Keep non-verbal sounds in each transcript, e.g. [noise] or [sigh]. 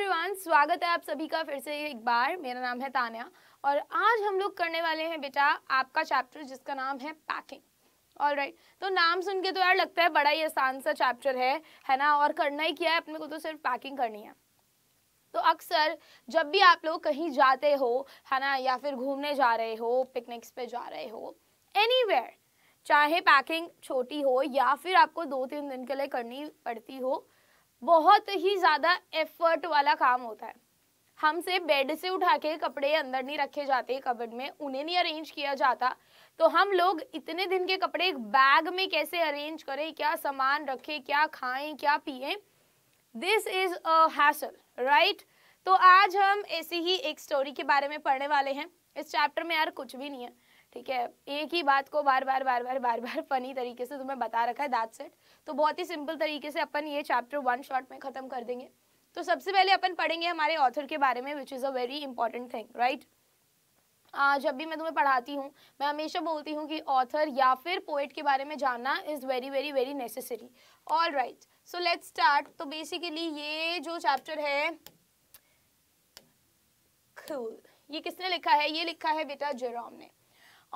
Everyone स्वागत है आप सभी का फिर से एक बार मेरा नाम है तान्या और आज हम लोग करने वाले हैं बेटा आपका चैप्टर जिसका नाम है पैकिंग ऑल राइट right. तो नाम सुन के तो यार लगता है बड़ा ही आसान सा चैप्टर है है ना और करना ही क्या है अपने को तो सिर्फ पैकिंग करनी है तो अक्सर जब भी आप लोग कहीं जाते हो है ना या फिर घूमने जा रहे हो पिकनिक्स पे जा रहे हो एनी चाहे पैकिंग छोटी हो या फिर आपको दो तीन दिन के लिए करनी पड़ती हो बहुत ही ज़्यादा एफर्ट वाला काम होता है हमसे बेड से उठा के कपड़े अंदर नहीं रखे जाते कबड में उन्हें नहीं अरेंज किया जाता तो हम लोग इतने दिन के कपड़े एक बैग में कैसे अरेंज करें क्या सामान रखें क्या खाएं क्या पिए this is a hassle right तो आज हम ऐसी ही एक स्टोरी के बारे में पढ़ने वाले हैं इस चैप्टर में यार कुछ भी नहीं है ठीक है एक ही बात को बार बार बार बार बार बार फनी तरीके से तुम्हें बता रखा है दैट्स सेट तो बहुत ही सिंपल तरीके से अपन ये चैप्टर वन शॉट में ख़त्म कर देंगे तो सबसे पहले अपन पढ़ेंगे हमारे ऑथर के बारे में which is a very important thing right जब भी मैं तुम्हें पढ़ाती हूँ मैं हमेशा बोलती हूँ कि ऑथर या फिर पोइट के बारे में जानना is very very very necessary all right so let's start तो बेसिकली ये जो चैप्टर है cool. ये किसने लिखा है ये लिखा है बेटा जेरोम ने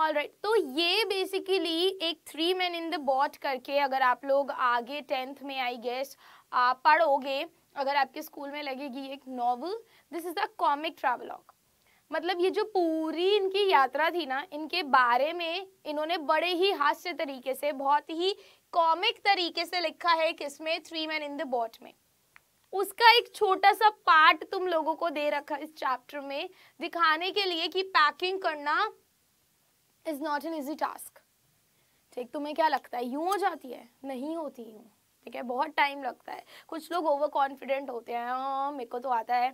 ऑल राइट तो ये बेसिकली एक three man in the boat करके अगर आप लोग आगे टेंथ में आई गेस आप पढ़ोगे अगर आपके स्कूल में लगेगी एक novel this is the comic travelogue मतलब ये जो पूरी इनकी यात्रा थी ना इनके बारे में इन्होंने बड़े ही हास्य तरीके से बहुत ही कॉमिक तरीके से लिखा है किसमें three man in the boat में उसका एक छोटा सा पार्ट तुम लोगों को दे रखा इस चैप्टर में दिखाने के लिए कि पैकिंग करना is not an easy task ठीक तुम्हें क्या लगता है यूँ हो जाती है नहीं होती यूँ ठीक है बहुत टाइम लगता है कुछ लोग ओवर कॉन्फिडेंट होते हैं हाँ, मेरे को तो आता है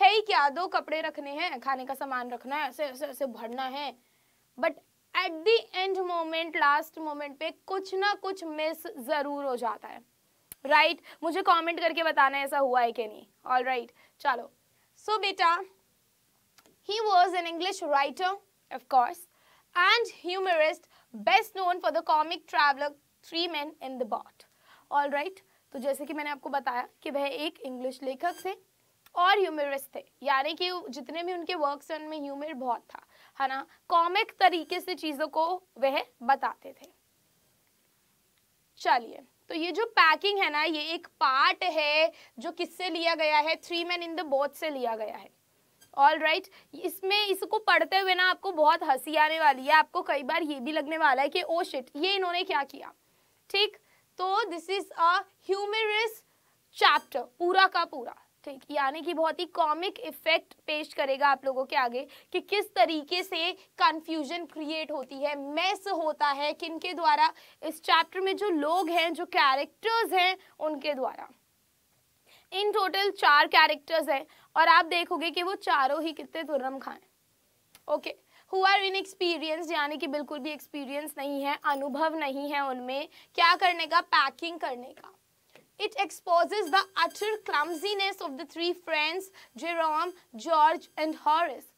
हे hey, क्या दो कपड़े रखने हैं खाने का सामान रखना है ऐसे ऐसे ऐसे भरना है but at the end moment last moment पे कुछ ना कुछ मिस ज़रूर हो जाता है राइट right? मुझे कमेंट करके बताना ऐसा हुआ है कि नहीं ऑल राइट right. चलो सो so, बेटा he was an English writer of course and humorist best known for the comic traveler Three Men in the Bot. All right, तो जैसे कि मैंने आपको बताया कि वह एक इंग्लिश लेखक थे और ह्यूमरिस्ट थे यानी कि जितने भी उनके वर्क्स हैं उनमें ह्यूमर बहुत था है ना कॉमिक तरीके से चीज़ों को वह बताते थे चलिए तो ये जो पैकिंग है ना ये एक पार्ट है जो किससे लिया गया है three man in the boat से लिया गया है ऑल राइट right. इसमें इसको पढ़ते हुए ना आपको बहुत हंसी आने वाली है आपको कई बार ये भी लगने वाला है कि ओ oh शिट ये इन्होंने क्या किया ठीक तो this is a humorous chapter पूरा का पूरा ठीक यानी कि बहुत ही कॉमिक इफेक्ट पेश करेगा आप लोगों के आगे कि किस तरीके से कंफ्यूजन क्रिएट होती है मैस होता है किनके द्वारा इस चैप्टर में जो लोग हैं जो कैरेक्टर्स हैं उनके द्वारा इन टोटल चार कैरेक्टर्स हैं और आप देखोगे कि वो चारों ही कितने दुर्रम खाएं okay who are in experience यानी कि बिल्कुल भी एक्सपीरियंस नहीं है अनुभव नहीं है उनमें क्या करने का पैकिंग करने का it exposes the utter clumsiness of the three friends Jerome, George and Horace.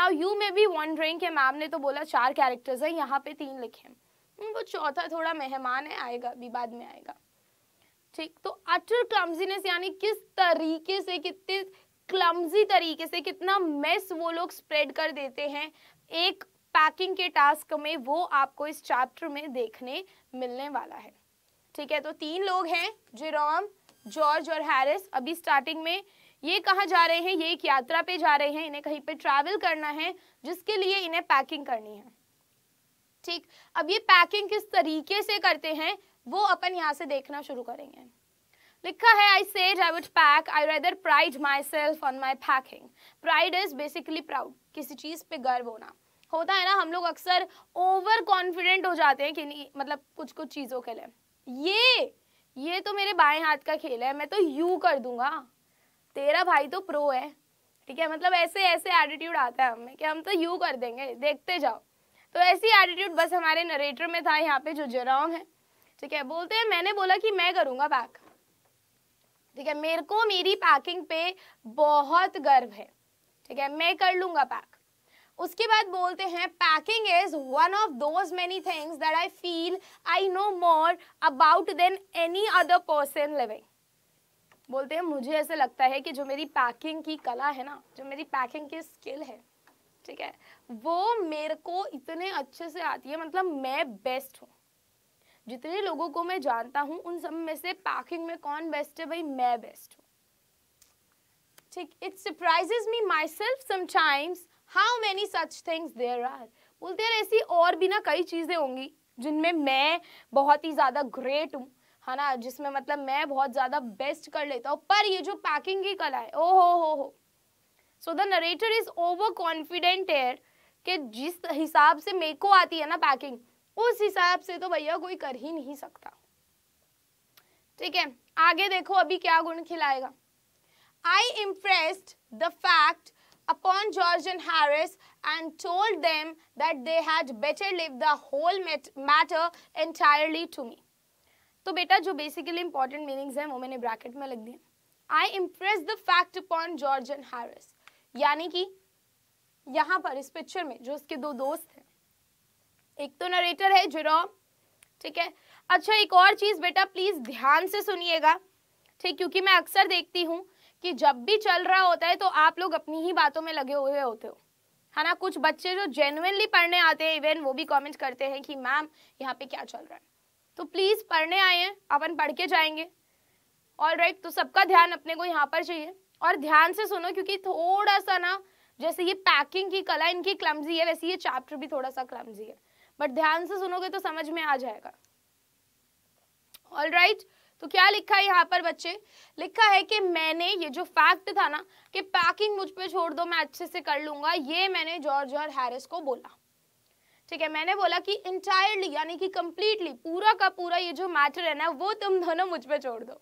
Now you may be wondering के मैम ने तो बोला चार कैरेक्टर्स हैं यहाँ पे तीन लिखे हैं वो चौथा थोड़ा मेहमान है आएगा भी बाद में आएगा ठीक तो अटर क्लम्जीनेस यानी किस तरीके से कितने क्लम्जी तरीके से कितना मेस वो लोग स्प्रेड कर देते हैं एक पैकिंग के टास्क में वो आपको इस चैप्टर में देखने मिलने वाला है ठीक है तो तीन लोग हैं जेरोम जॉर्ज और हैरिस अभी स्टार्टिंग में ये कहाँ जा रहे हैं ये एक यात्रा पे जा रहे हैं इन्हें कहीं पे ट्रैवल करना है जिसके लिए इन्हें पैकिंग करनी है ठीक अब ये पैकिंग किस तरीके से करते हैं वो अपन यहाँ से देखना शुरू करेंगे लिखा है I said I would pack I rather pride myself on my packing pride is basically proud किसी चीज़ पे गर्व होना होता है ना हम लोग अक्सर ओवर कॉन्फिडेंट हो जाते हैं कि नहीं मतलब कुछ कुछ चीज़ों के लिए ये ये तो मेरे बाएं हाथ का खेल है मैं तो यू कर दूंगा तेरा भाई तो प्रो है ठीक है मतलब ऐसे ऐसे एटीट्यूड आता है हमें कि हम तो यू कर देंगे देखते जाओ तो ऐसी एटीट्यूड बस हमारे नरेटर में था यहाँ पे जो जेराम है ठीक है बोलते हैं मैंने बोला कि मैं करूंगा पैक ठीक है मेरे को मेरी पैकिंग पे बहुत गर्व है ठीक है मैं कर लूंगा पैक उसके बाद बोलते हैं packing is one of those many things that I feel I know more about than any other person living बोलते हैं मुझे ऐसे लगता है कि जो मेरी पैकिंग की कला है ना जो मेरी पैकिंग की स्किल है ठीक है वो मेरे को इतने अच्छे से आती है मतलब मैं बेस्ट हूँ जितने लोगों को मैं जानता हूँ उन सब में से पैकिंग में कौन बेस्ट है भाई मैं बेस्ट हूँ ठीक it surprises me myself sometimes how many such things there are बोलते हैं ऐसी और भी ना कई चीज़ें होंगी जिनमें मैं बहुत ही ज़्यादा ग्रेट हूँ है ना जिसमें मतलब मैं बहुत ज़्यादा बेस्ट कर लेता हूँ पर ये जो पैकिंग की कला है ओ हो हो हो so the narrator is over confident एयर कि जिस हिसाब से मेरे को आती है ना पैकिंग उस हिसाब से तो भैया कोई कर ही नहीं सकता ठीक है आगे देखो अभी क्या गुण खिलाएगा I impressed the fact upon George and Harris and told them that they had better leave the whole matter entirely to me तो बेटा जो बेसिकली इंपॉर्टेंट मीनिंग्स हैं वो मैंने ब्रैकेट में लग दिए I impress the fact upon George and Harris यानी कि यहाँ पर इस पिक्चर में जो उसके दो दोस्त एक तो नरेटर है जुरॉम ठीक है अच्छा एक और चीज़ बेटा प्लीज़ ध्यान से सुनिएगा ठीक क्योंकि मैं अक्सर देखती हूँ कि जब भी चल रहा होता है तो आप लोग अपनी ही बातों में लगे हुए होते हो है ना कुछ बच्चे जो जेनुअनली पढ़ने आते हैं इवन वो भी कमेंट करते हैं कि मैम यहाँ पे क्या चल रहा है तो प्लीज़ पढ़ने आए हैं अपन पढ़ के जाएंगे ऑल right, तो सबका ध्यान अपने को यहाँ पर चाहिए और ध्यान से सुनो क्योंकि थोड़ा सा ना जैसे ये पैकिंग की कला इनकी क्लमजी है वैसे ये चैप्टर भी थोड़ा सा क्लमजी है बट ध्यान से सुनोगे तो समझ में आ जाएगा ऑल राइट right? तो क्या लिखा है यहाँ पर बच्चे लिखा है कि मैंने ये जो फैक्ट था ना कि पैकिंग मुझ पे छोड़ दो मैं अच्छे से कर लूंगा ये मैंने जॉर्ज और हैरिस को बोला ठीक है मैंने बोला कि इंटायरली यानी कि कंप्लीटली पूरा का पूरा ये जो मैटर है ना वो तुम दोनों मुझ पे छोड़ दो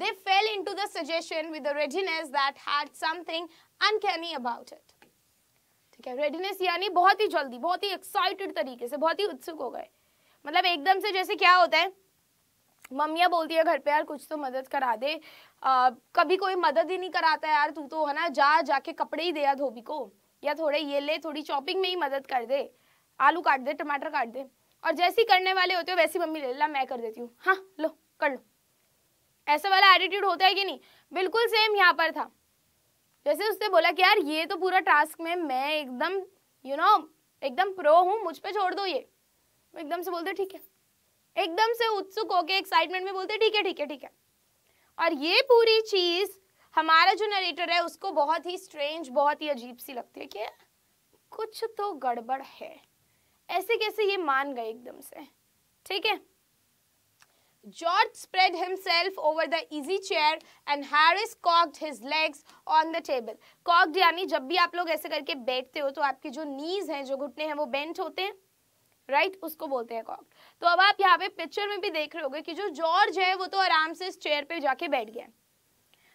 they fell into the suggestion with that had something uncanny about it ठीक है रेडीनेस यानी बहुत ही जल्दी बहुत ही एक्साइटेड तरीके से बहुत ही उत्सुक हो गए मतलब एकदम से जैसे क्या होता है मम्मिया बोलती है घर पे यार कुछ तो मदद करा दे आ, कभी कोई मदद ही नहीं कराता यार तू तो है ना जा जाके कपड़े ही दे या धोबी को या थोड़े ये ले थोड़ी चॉपिंग में ही मदद कर दे आलू काट दे टमाटर काट दे और जैसे ही करने वाले होते हो वैसी मम्मी ले ला मैं कर देती हूँ हाँ लो कर लो ऐसा वाला एटीट्यूड होता है कि नहीं बिल्कुल सेम यहाँ पर था जैसे उसने बोला कि यार ये तो पूरा टास्क में मैं एकदम यू नो एकदम प्रो हूँ मुझ पर छोड़ दो ये एकदम से बोलते ठीक है एकदम से उत्सुक होके एक्साइटमेंट में बोलते ठीक है ठीक है ठीक है और ये पूरी चीज़ हमारा जो नरेटर है उसको बहुत ही स्ट्रेंज बहुत ही अजीब सी लगती है कि कुछ तो गड़बड़ है ऐसे कैसे ये मान गए एकदम से ठीक है George spread himself over the easy chair and Harris cocked his legs on the table. Cocked यानी जब भी आप लोग ऐसे करके बैठते हो तो आपके जो knees हैं जो घुटने हैं वो bent होते हैं राइट right? उसको बोलते हैं कॉक तो अब आप यहाँ पे पिक्चर में भी देख रहे होगे कि जो जॉर्ज है वो तो आराम से इस चेयर पे जाके बैठ गया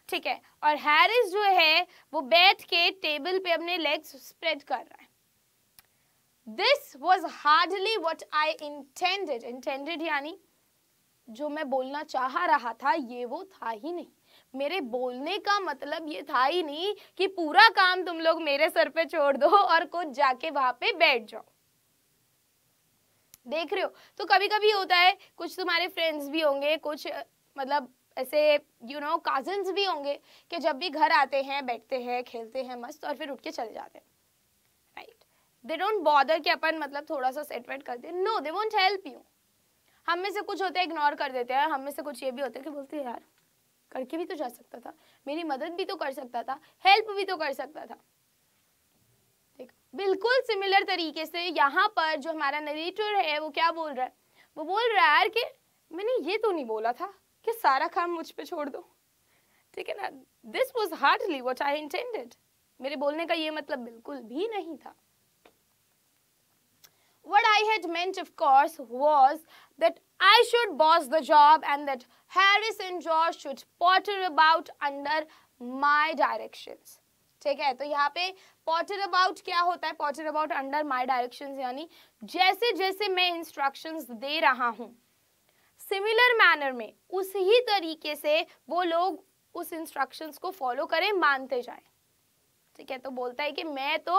ठीक है और हैरिस जो है वो बैठ के टेबल पे अपने लेग्स स्प्रेड कर रहा है this was hardly what I intended intended यानी जो मैं बोलना चाह रहा था ये वो था ही नहीं मेरे बोलने का मतलब ये था ही नहीं कि पूरा काम तुम लोग मेरे सर पे छोड़ दो और कुछ जाके वहां पे बैठ जाओ देख रहे हो तो कभी कभी होता है कुछ तुम्हारे फ्रेंड्स भी होंगे कुछ मतलब ऐसे यू नो काजन्स भी होंगे कि जब भी घर आते हैं बैठते हैं खेलते हैं मस्त और फिर उठ के चले जाते हैं राइट दे डोंट बॉदर कि अपन मतलब थोड़ा सा सेट वेट करते no they won't help you हम में से कुछ होते हैं इग्नोर कर देते हैं हम में से कुछ ये भी होते हैं कि बोलते हैं यार करके भी तो जा सकता था मेरी मदद भी तो कर सकता था हेल्प भी तो कर सकता था देख बिल्कुल सिमिलर तरीके से यहाँ पर जो हमारा नरेटर है वो क्या बोल रहा है वो बोल रहा है यार कि मैंने ये तो नहीं बोला था कि सारा काम मुझ पर छोड़ दो ठीक है ना this was hardly what I intended मेरे बोलने का ये मतलब बिल्कुल भी नहीं था what I had meant, of course, was that I should boss the job and that Harris and George should potter about under my directions. ठीक है तो यहाँ पे पॉटर अबाउट क्या होता है potter about under my directions यानी जैसे जैसे मैं इंस्ट्रक्शंस दे रहा हूँ सिमिलर मैनर में उसी तरीके से वो लोग उस इंस्ट्रक्शंस को फॉलो करें मानते जाएं ठीक है तो बोलता है कि मैं तो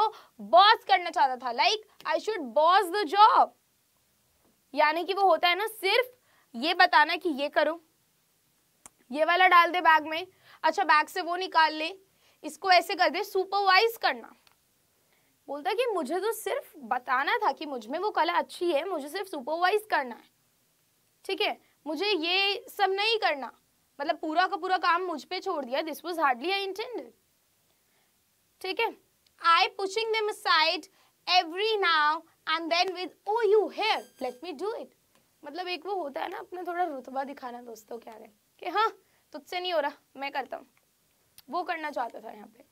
बॉस करना चाहता था like I should boss the job यानी कि वो होता है ना सिर्फ ये बताना कि ये करो ये वाला डाल दे बैग में अच्छा बैग से वो निकाल ले इसको ऐसे कर दे सुपरवाइज करना बोलता कि मुझे तो सिर्फ बताना था कि मुझ में वो कला अच्छी है मुझे सिर्फ सुपरवाइज करना है ठीक है मुझे ये सब नहीं करना मतलब पूरा का पूरा काम मुझ पे छोड़ दिया this was hardly I intended ठीक है I pushing them side every now and then with oh you here let me do it मतलब एक वो होता है ना अपना थोड़ा रुतबा दिखाना दोस्तों क्या है कि हाँ तुझसे नहीं हो रहा मैं करता हूँ वो करना चाहता था यहाँ पे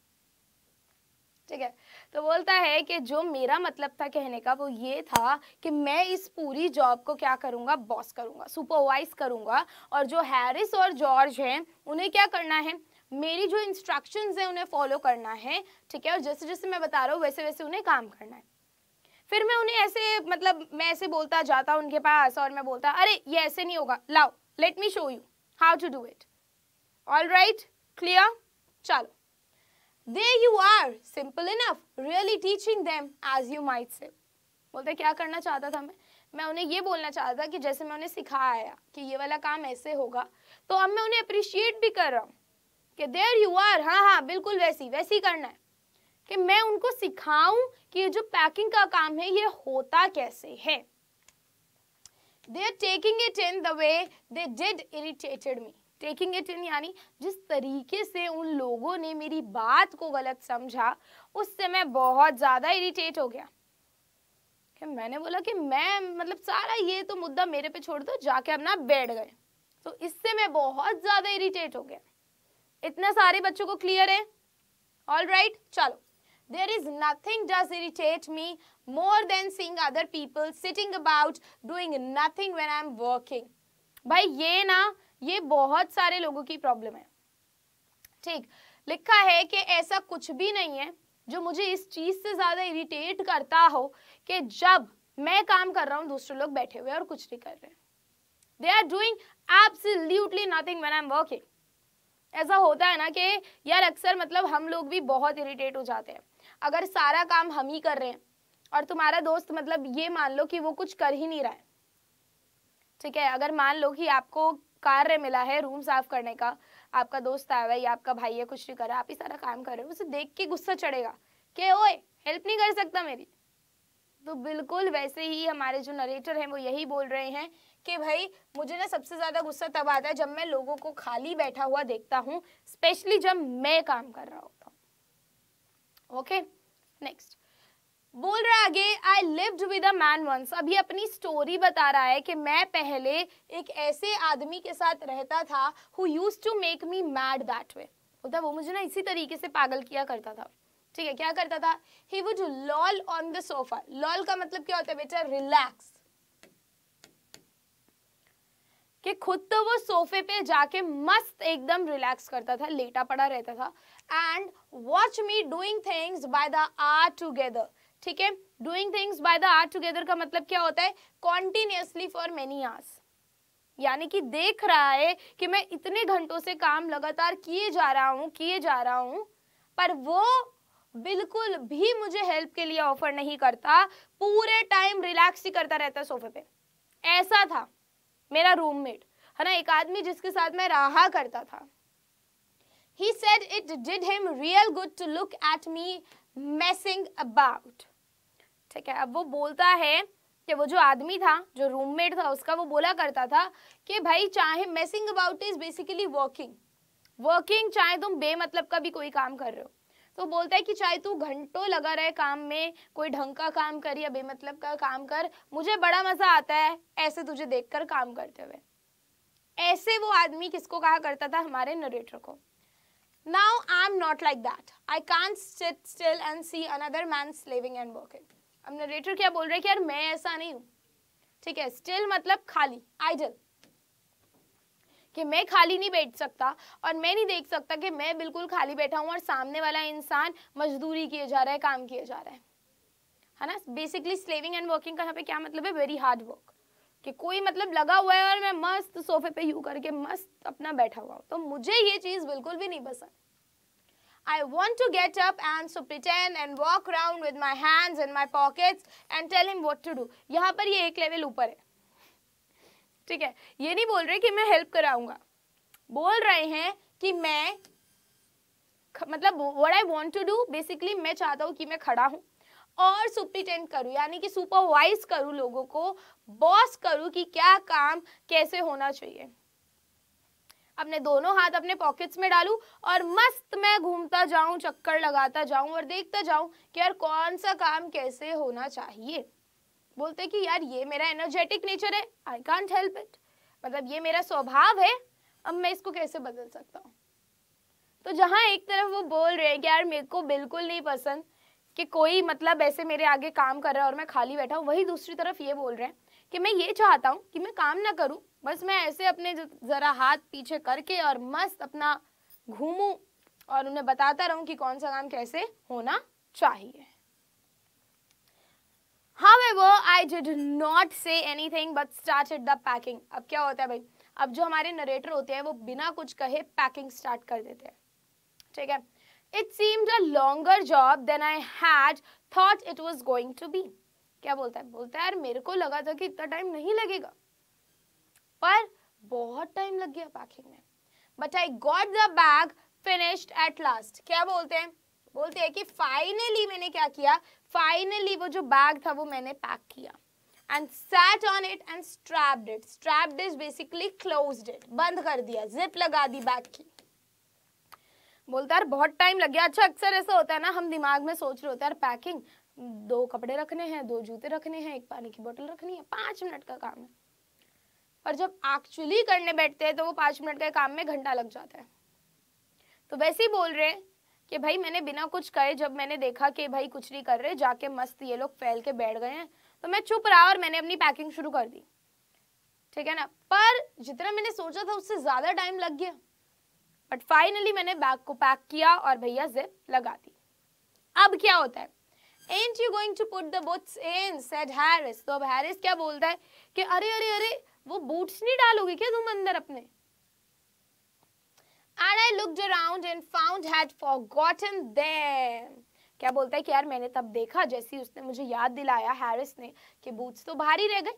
ठीक है तो बोलता है कि जो मेरा मतलब था कहने का वो ये था कि मैं इस पूरी जॉब को क्या करूँगा बॉस करूँगा सुपरवाइज करूँगा और जो हैरिस और जॉर्ज हैं उन्हें क्या करना है मेरी जो इंस्ट्रक्शंस है उन्हें फॉलो करना है ठीक है और जैसे जैसे मैं बता रहा हूँ वैसे वैसे उन्हें काम करना है फिर मैं उन्हें ऐसे मतलब मैं ऐसे बोलता जाता उनके पास और मैं बोलता अरे ये ऐसे नहीं होगा लाओ let me show you how to do it all right clear चलो they you are simple enough really teaching them as you might say बोलते क्या करना चाहता था मैं मैं उन्हें ये बोलना चाहता कि जैसे मैं उन्हें सिखाया कि ये वाला काम ऐसे होगा तो अब मैं उन्हें अप्रिशिएट भी कर रहा हूँ कि देर यू आर हाँ हाँ बिल्कुल वैसी वैसी करना है कि मैं उनको सिखाऊं कि ये जो पैकिंग का काम है ये होता कैसे है they are taking it in the way they did irritated me taking it in यानी जिस तरीके से उन लोगों ने मेरी बात को गलत समझा उससे मैं बहुत ज़्यादा इरिटेट हो गया कि मैंने बोला कि मैं मतलब सारा ये तो मुद्दा मेरे पे छोड़ दो जाके अपना बैठ गए तो इससे मैं बहुत ज़्यादा इरिटेट हो गया इतने सारे बच्चों को क्लियर है ऑल राइट right, चलो there is nothing does irritate me more than seeing other people sitting about doing nothing when I am working भाई ये ना ये बहुत सारे लोगों की प्रॉब्लम है ठीक लिखा है कि ऐसा कुछ भी नहीं है जो मुझे इस चीज से ज्यादा इरिटेट करता हो कि जब मैं काम कर रहा हूँ दूसरे लोग बैठे हुए और कुछ नहीं कर रहे they are doing absolutely nothing when I am working ऐसा होता है ना कि यार अक्सर मतलब हम लोग भी बहुत इरिटेट हो जाते हैं अगर सारा काम हम ही कर रहे हैं और तुम्हारा दोस्त मतलब ये मान लो कि वो कुछ कर ही नहीं रहा है ठीक है अगर मान लो कि आपको कार्य मिला है रूम साफ करने का आपका दोस्त आया है या आपका भाई है कुछ नहीं कर रहा आप ही सारा काम कर रहे हो उसे देख के गुस्सा चढ़ेगा कि ओए हेल्प नहीं कर सकता मेरी तो बिल्कुल वैसे ही हमारे जो नरेटर हैं वो यही बोल रहे हैं कि भाई मुझे ना सबसे ज़्यादा गुस्सा तब आता है जब मैं लोगों को खाली बैठा हुआ देखता हूँ स्पेशली जब मैं काम कर रहा होता हूँ ओके नेक्स्ट बोल रहा आगे I lived with a man once अभी अपनी स्टोरी बता रहा है कि मैं पहले एक ऐसे आदमी के साथ रहता था who used to make me mad that way होता वो मुझे ना इसी तरीके से पागल किया करता था ठीक है क्या करता था he would loll on the sofa loll का मतलब क्या होता है बेटा रिलैक्स कि खुद तो वो सोफे पे जाके मस्त एकदम रिलैक्स करता था लेटा पड़ा रहता था and watch me doing things by the hour together ठीक है doing things by the hour together का मतलब क्या होता है कॉन्टिन्यूसली फॉर मेनी आर्स यानी कि देख रहा है कि मैं इतने घंटों से काम लगातार किए जा रहा हूँ किए जा रहा हूँ पर वो बिल्कुल भी मुझे हेल्प के लिए ऑफर नहीं करता पूरे टाइम रिलैक्स ही करता रहता सोफे पे ऐसा था मेरा रूममेट है ना एक आदमी जिसके साथ मैं रहा करता था he said it did him real good to look at me messing about ठीक है अब वो बोलता है कि वो जो आदमी था जो रूममेट था उसका वो बोला करता था कि भाई चाहे messing about is basically working working चाहे तुम बेमतलब का भी कोई काम कर रहे हो तो बोलता है कि चाहे तू घंटों लगा रहे काम में कोई ढंग का काम कर या बेमतलब का काम कर मुझे बड़ा मजा आता है ऐसे तुझे देखकर काम करते हुए ऐसे वो आदमी किसको कहा करता था हमारे नरेटर को now I am not like that I can't sit still and see another man slaving and working अब नरेटर क्या बोल रहे हैं कि यार मैं ऐसा नहीं हूँ ठीक है स्टिल मतलब खाली आइडल कि मैं खाली नहीं बैठ सकता और मैं नहीं देख सकता कि मैं बिल्कुल खाली बैठा हूँ और सामने वाला इंसान मजदूरी किए जा रहा है काम किए जा रहा है है ना बेसिकली स्लेविंग एंड वर्किंग का यहाँ पे क्या मतलब है वेरी हार्ड वर्क कि कोई मतलब लगा हुआ है और मैं मस्त सोफे पे यू करके मस्त अपना बैठा हुआ हूँ तो मुझे ये चीज़ बिल्कुल भी नहीं पसंद I want to get up and so pretend and walk around with my hands in my pockets and tell him what to do. यहाँ पर ये एक लेवल ऊपर है ठीक है ये नहीं बोल रहे कि मैं हेल्प कराऊंगा बोल रहे हैं कि मैं मतलब what I want to do basically मैं चाहता हूँ कि मैं खड़ा हूँ और सुप्रिटेंड करूँ यानी कि सुपरवाइज करूँ लोगों को बॉस करूँ कि क्या काम कैसे होना चाहिए अपने दोनों हाथ अपने पॉकेट्स में डालूं और मस्त मैं घूमता जाऊं चक्कर लगाता जाऊं और देखता जाऊं कि यार कौन सा काम कैसे होना चाहिए बोलते हैं कि यार ये मेरा एनर्जेटिक नेचर है आई कॉन्ट हेल्प इट मतलब ये मेरा स्वभाव है अब मैं इसको कैसे बदल सकता हूँ तो जहाँ एक तरफ वो बोल रहे हैं कि यार मेरे को बिल्कुल नहीं पसंद कि कोई मतलब ऐसे मेरे आगे काम कर रहा है और मैं खाली बैठा हूँ वही दूसरी तरफ ये बोल रहे हैं कि मैं ये चाहता हूँ कि मैं काम ना करूँ बस मैं ऐसे अपने ज़रा हाथ पीछे करके और मस्त अपना घूमूँ और उन्हें बताता रहूँ कि कौन सा काम कैसे होना चाहिए However, I did not say anything but started the packing. अब क्या होता है भाई अब जो हमारे नरेटर होते हैं वो बिना कुछ कहे पैकिंग स्टार्ट कर देते हैं ठीक है it seemed a longer job than I had thought it was going to be क्या बोलता है बोलता है यार मेरे को लगा था कि इतना टाइम नहीं लगेगा पर बहुत टाइम लग गया पैकिंग में but I got the bag finished at last क्या बोलते हैं बोलते हैं कि फाइनली मैंने क्या किया फाइनली वो जो बैग था वो मैंने पैक किया and sat on it and strapped it strapped is basically close it बंद कर दिया जिप लगा दी बैग की बोलता यार बहुत टाइम लग गया अच्छा अक्सर ऐसा होता है ना हम दिमाग में सोच रहे होते हैं यार पैकिंग दो कपड़े रखने हैं दो जूते रखने हैं एक पानी की बोतल रखनी है पांच मिनट का काम है पर जब एक्चुअली करने बैठते हैं तो वो पांच मिनट के काम में घंटा लग जाता है तो वैसे ही बोल रहे हैं कि भाई मैंने बिना कुछ कहे जब मैंने देखा कि भाई कुछ नहीं कर रहे जाके मस्त ये लोग फैल के बैठ गए हैं तो मैं चुप रहा और मैंने अपनी पैकिंग शुरू कर दी ठीक है ना पर जितना मैंने सोचा था उससे ज़्यादा टाइम लग गया बट फाइनली मैंने बैग को पैक किया और भैया जिप लगा दी अब क्या होता है aren't you going to put the boots in said Harris तो अब हैरिस क्या बोलता है कि अरे अरे अरे वो बूट्स नहीं डालोगे क्या तुम अंदर अपने And I looked around and found had forgotten them. क्या बोलता है कि यार मैंने तब देखा जैसे उसने मुझे याद दिलाया हैरिस ने कि बूट्स तो भारी रह गए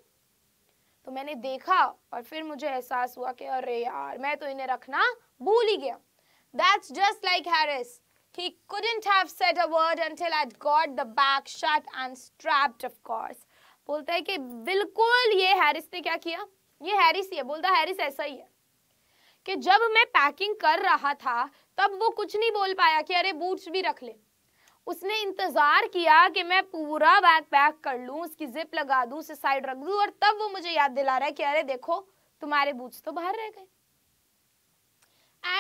तो मैंने देखा और फिर मुझे एहसास हुआ कि अरे यार मैं तो इन्हें रखना भूल ही गया that's just like Harris He couldn't have said a word until I'd got the bag shut and strapped, of course. बोलता है कि बिल्कुल ये हैरिस ने क्या किया ये हैरिस ही है बोलता हैरिस ऐसा ही है कि जब मैं पैकिंग कर रहा था तब वो कुछ नहीं बोल पाया कि अरे बूट्स भी रख ले उसने इंतज़ार किया कि मैं पूरा बैग पैक कर लूं उसकी जिप लगा दूं उसे साइड रख दूं और तब वो मुझे याद दिला रहा है कि अरे देखो तुम्हारे बूट्स तो बाहर रह गए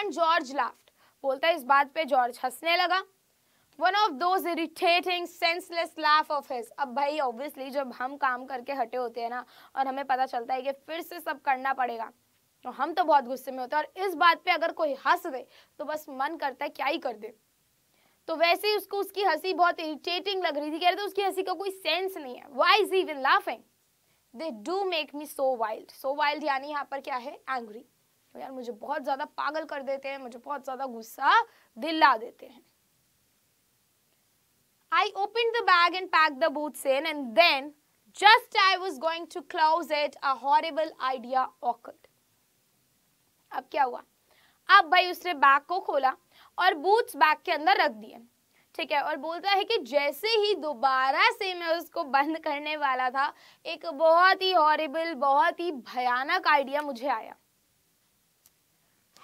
एंड जॉर्ज लाफ्ट बोलता है इस बात पे जॉर्ज हंसने लगा one of those irritating senseless laugh of his अब भाई ऑब्वियसली जब हम काम करके हटे होते हैं ना और हमें पता चलता है कि फिर से सब करना पड़ेगा तो हम तो बहुत गुस्से में होते हैं और इस बात पे अगर कोई हंस दे तो बस मन करता है क्या ही कर दे तो वैसे ही उसको उसकी हंसी बहुत इरिटेटिंग लग रही थी कह रहे थे उसकी हंसी का को कोई सेंस नहीं है why is even laughing they do make me so wild so wild यानी यहाँ पर क्या है एंग्री तो यार मुझे बहुत ज्यादा पागल कर देते हैं मुझे बहुत ज्यादा गुस्सा दिला देते हैं I opened the bag and packed the boots in, and then, just I was going to close it, a horrible idea occurred. अब क्या हुआ अब भाई उसने बैग को खोला और बूट्स बैग के अंदर रख दिए ठीक है और बोलता है कि जैसे ही दोबारा से मैं उसको बंद करने वाला था एक बहुत ही हॉरिबल बहुत ही भयानक आइडिया मुझे आया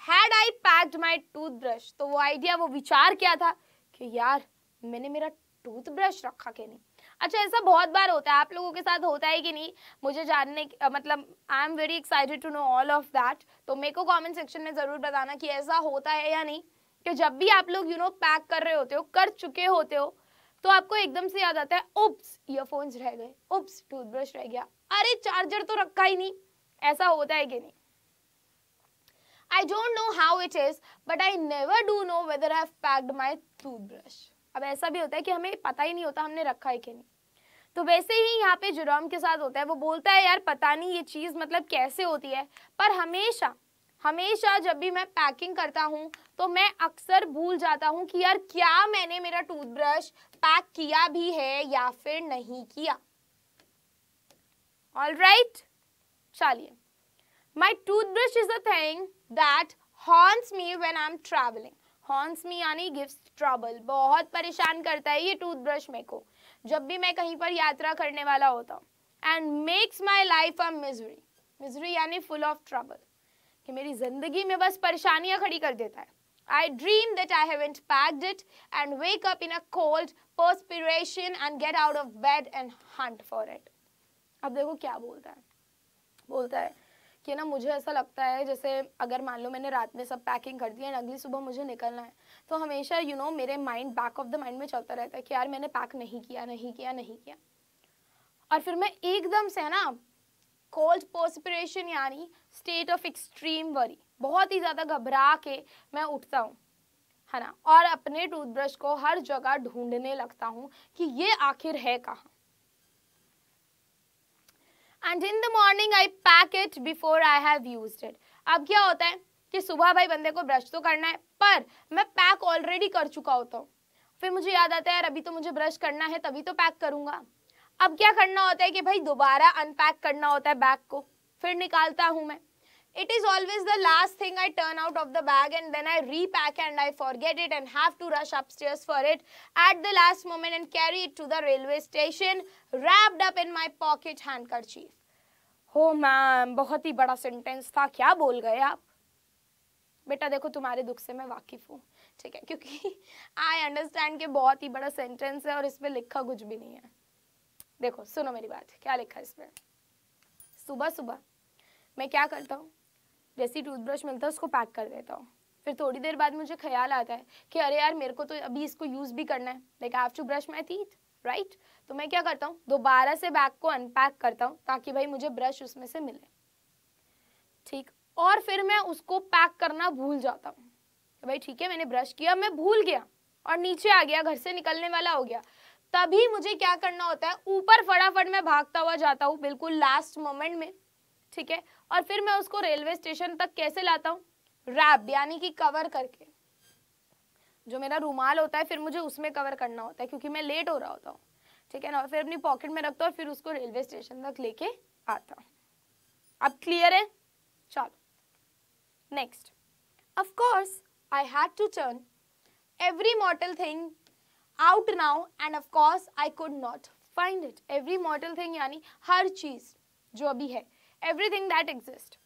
had I packed my toothbrush तो वो आइडिया वो विचार क्या था कि यार मैंने मेरा टूथब्रश रखा कि नहीं अच्छा ऐसा बहुत बार होता है आप लोगों के साथ होता है कि नहीं मुझे जानने मतलब I am very excited to know all of that तो मेरे को कॉमेंट सेक्शन में ज़रूर बताना कि ऐसा होता है या नहीं कि जब भी आप लोग यू नो पैक कर रहे होते हो कर चुके होते हो तो आपको एकदम से याद आता है उप्स ईयरफोन्स रह गए उप्स टूथब्रश रह गया अरे चार्जर तो रखा ही नहीं ऐसा होता है कि नहीं I don't know how it is, but I never do know whether I've packed my toothbrush. अब ऐसा भी होता है कि हमें पता ही नहीं होता हमने रखा है कि नहीं तो वैसे ही यहाँ पे जुराम के साथ होता है वो बोलता है यार पता नहीं ये चीज़ मतलब कैसे होती है पर हमेशा हमेशा जब भी मैं पैकिंग करता हूँ तो मैं अक्सर भूल जाता हूँ कि यार क्या मैंने मेरा टूथब्रश पैक किया भी है या फिर नहीं किया ऑल राइट चलिए my toothbrush is a thing that haunts me when I am travelling haunts me यानी गिव्स ट्रबल बहुत परेशान करता है ये टूथब्रश मेरे को जब भी मैं कहीं पर यात्रा करने वाला होता हूँ and makes my life a misery misery यानी फुल ऑफ ट्रबल कि मेरी जिंदगी में बस परेशानियाँ खड़ी कर देता है I dream that I haven't packed it and wake up in a cold perspiration and get out of bed and hunt for it. अब देखो क्या बोलता है बोलता है कि ना मुझे ऐसा लगता है जैसे अगर मान लो मैंने रात में सब पैकिंग कर दिया एंड अगली सुबह मुझे निकलना है तो हमेशा यू you नो know, मेरे mind back of the mind में चलता रहता है कि यार मैंने पैक नहीं किया नहीं किया नहीं किया और फिर मैं एकदम से है ना कोल्ड पोस्परेशन यानी स्टेट ऑफ एक्सट्रीम वरी बहुत ही ज़्यादा घबरा के मैं उठता हूँ है ना और अपने टूथब्रश को हर जगह ढूंढने लगता हूँ कि ये आखिर है कहाँ and in the morning I pack it before I have use it अब क्या होता है कि सुबह भाई बंदे को ब्रश तो करना है पर मैं पैक ऑलरेडी कर चुका होता हूँ फिर मुझे याद आता है यार अभी तो मुझे ब्रश करना है तभी तो पैक करूँगा अब क्या करना होता है कि भाई दोबारा अनपैक करना होता है बैग को फिर निकालता हूँ मैं it is always the last thing I turn out of the bag and then I repack and I forget it and have to rush upstairs for it at the last moment and carry it to the railway station wrapped up in my pocket handkerchief. हो ma'am बहुत ही बड़ा sentence था क्या बोल गए आप बेटा देखो तुम्हारे दुख से मैं वाकिफ़ हूँ ठीक है क्योंकि आई अंडरस्टैंड के बहुत ही बड़ा सेंटेंस है और इसमें लिखा कुछ भी नहीं है देखो सुनो मेरी बात क्या लिखा है इसमें सुबह सुबह मैं क्या करता हूँ जैसे ही टूथब्रश मिलता है उसको पैक कर देता हूँ फिर थोड़ी देर बाद मुझे ख्याल आता है कि अरे यार मेरे को तो अभी इसको यूज़ भी करना है like I have to brush my teeth right तो मैं क्या करता हूँ दोबारा से बैग को अनपैक करता हूँ ताकि भाई मुझे ब्रश उसमें से मिले ठीक और फिर मैं उसको पैक करना भूल जाता हूँ भाई ठीक है मैंने ब्रश किया मैं भूल गया और नीचे आ गया घर से निकलने वाला हो गया तभी मुझे क्या करना होता है ऊपर फटाफट मैं भागता हुआ जाता हूँ बिल्कुल लास्ट मोमेंट में ठीक है और फिर मैं उसको रेलवे स्टेशन तक कैसे लाता हूँ रैप यानी कि कवर करके जो मेरा रूमाल होता है फिर मुझे उसमें कवर करना होता है क्योंकि मैं लेट हो रहा होता हूँ ठीक है ना फिर अपनी पॉकेट में रखता हूँ और फिर उसको रेलवे स्टेशन तक लेके आता हूँ अब क्लियर है चलो next of course I i had to turn every mortal thing out now and of course i could not find it every mortal thing yani har cheez jo everything that exist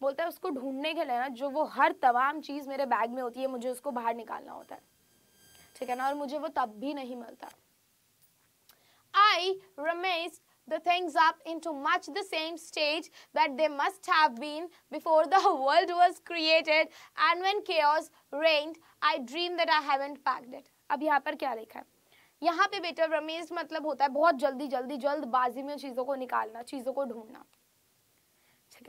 बोलता है उसको ढूंढने के लिए ना जो वो हर तमाम चीज मेरे बैग में होती है मुझे उसको बाहर निकालना होता है ठीक है ना और मुझे वो तब भी नहीं मिलता I rummage the things up into much the same stage that they must have been before the world was created and when के reigned I dream that I haven't packed it अब यहाँ पर क्या लिखा है यहाँ पे बेटा रमेश मतलब होता है बहुत जल्दी जल्दी जल्द बाजी में चीज़ों को निकालना चीज़ों को ढूंढना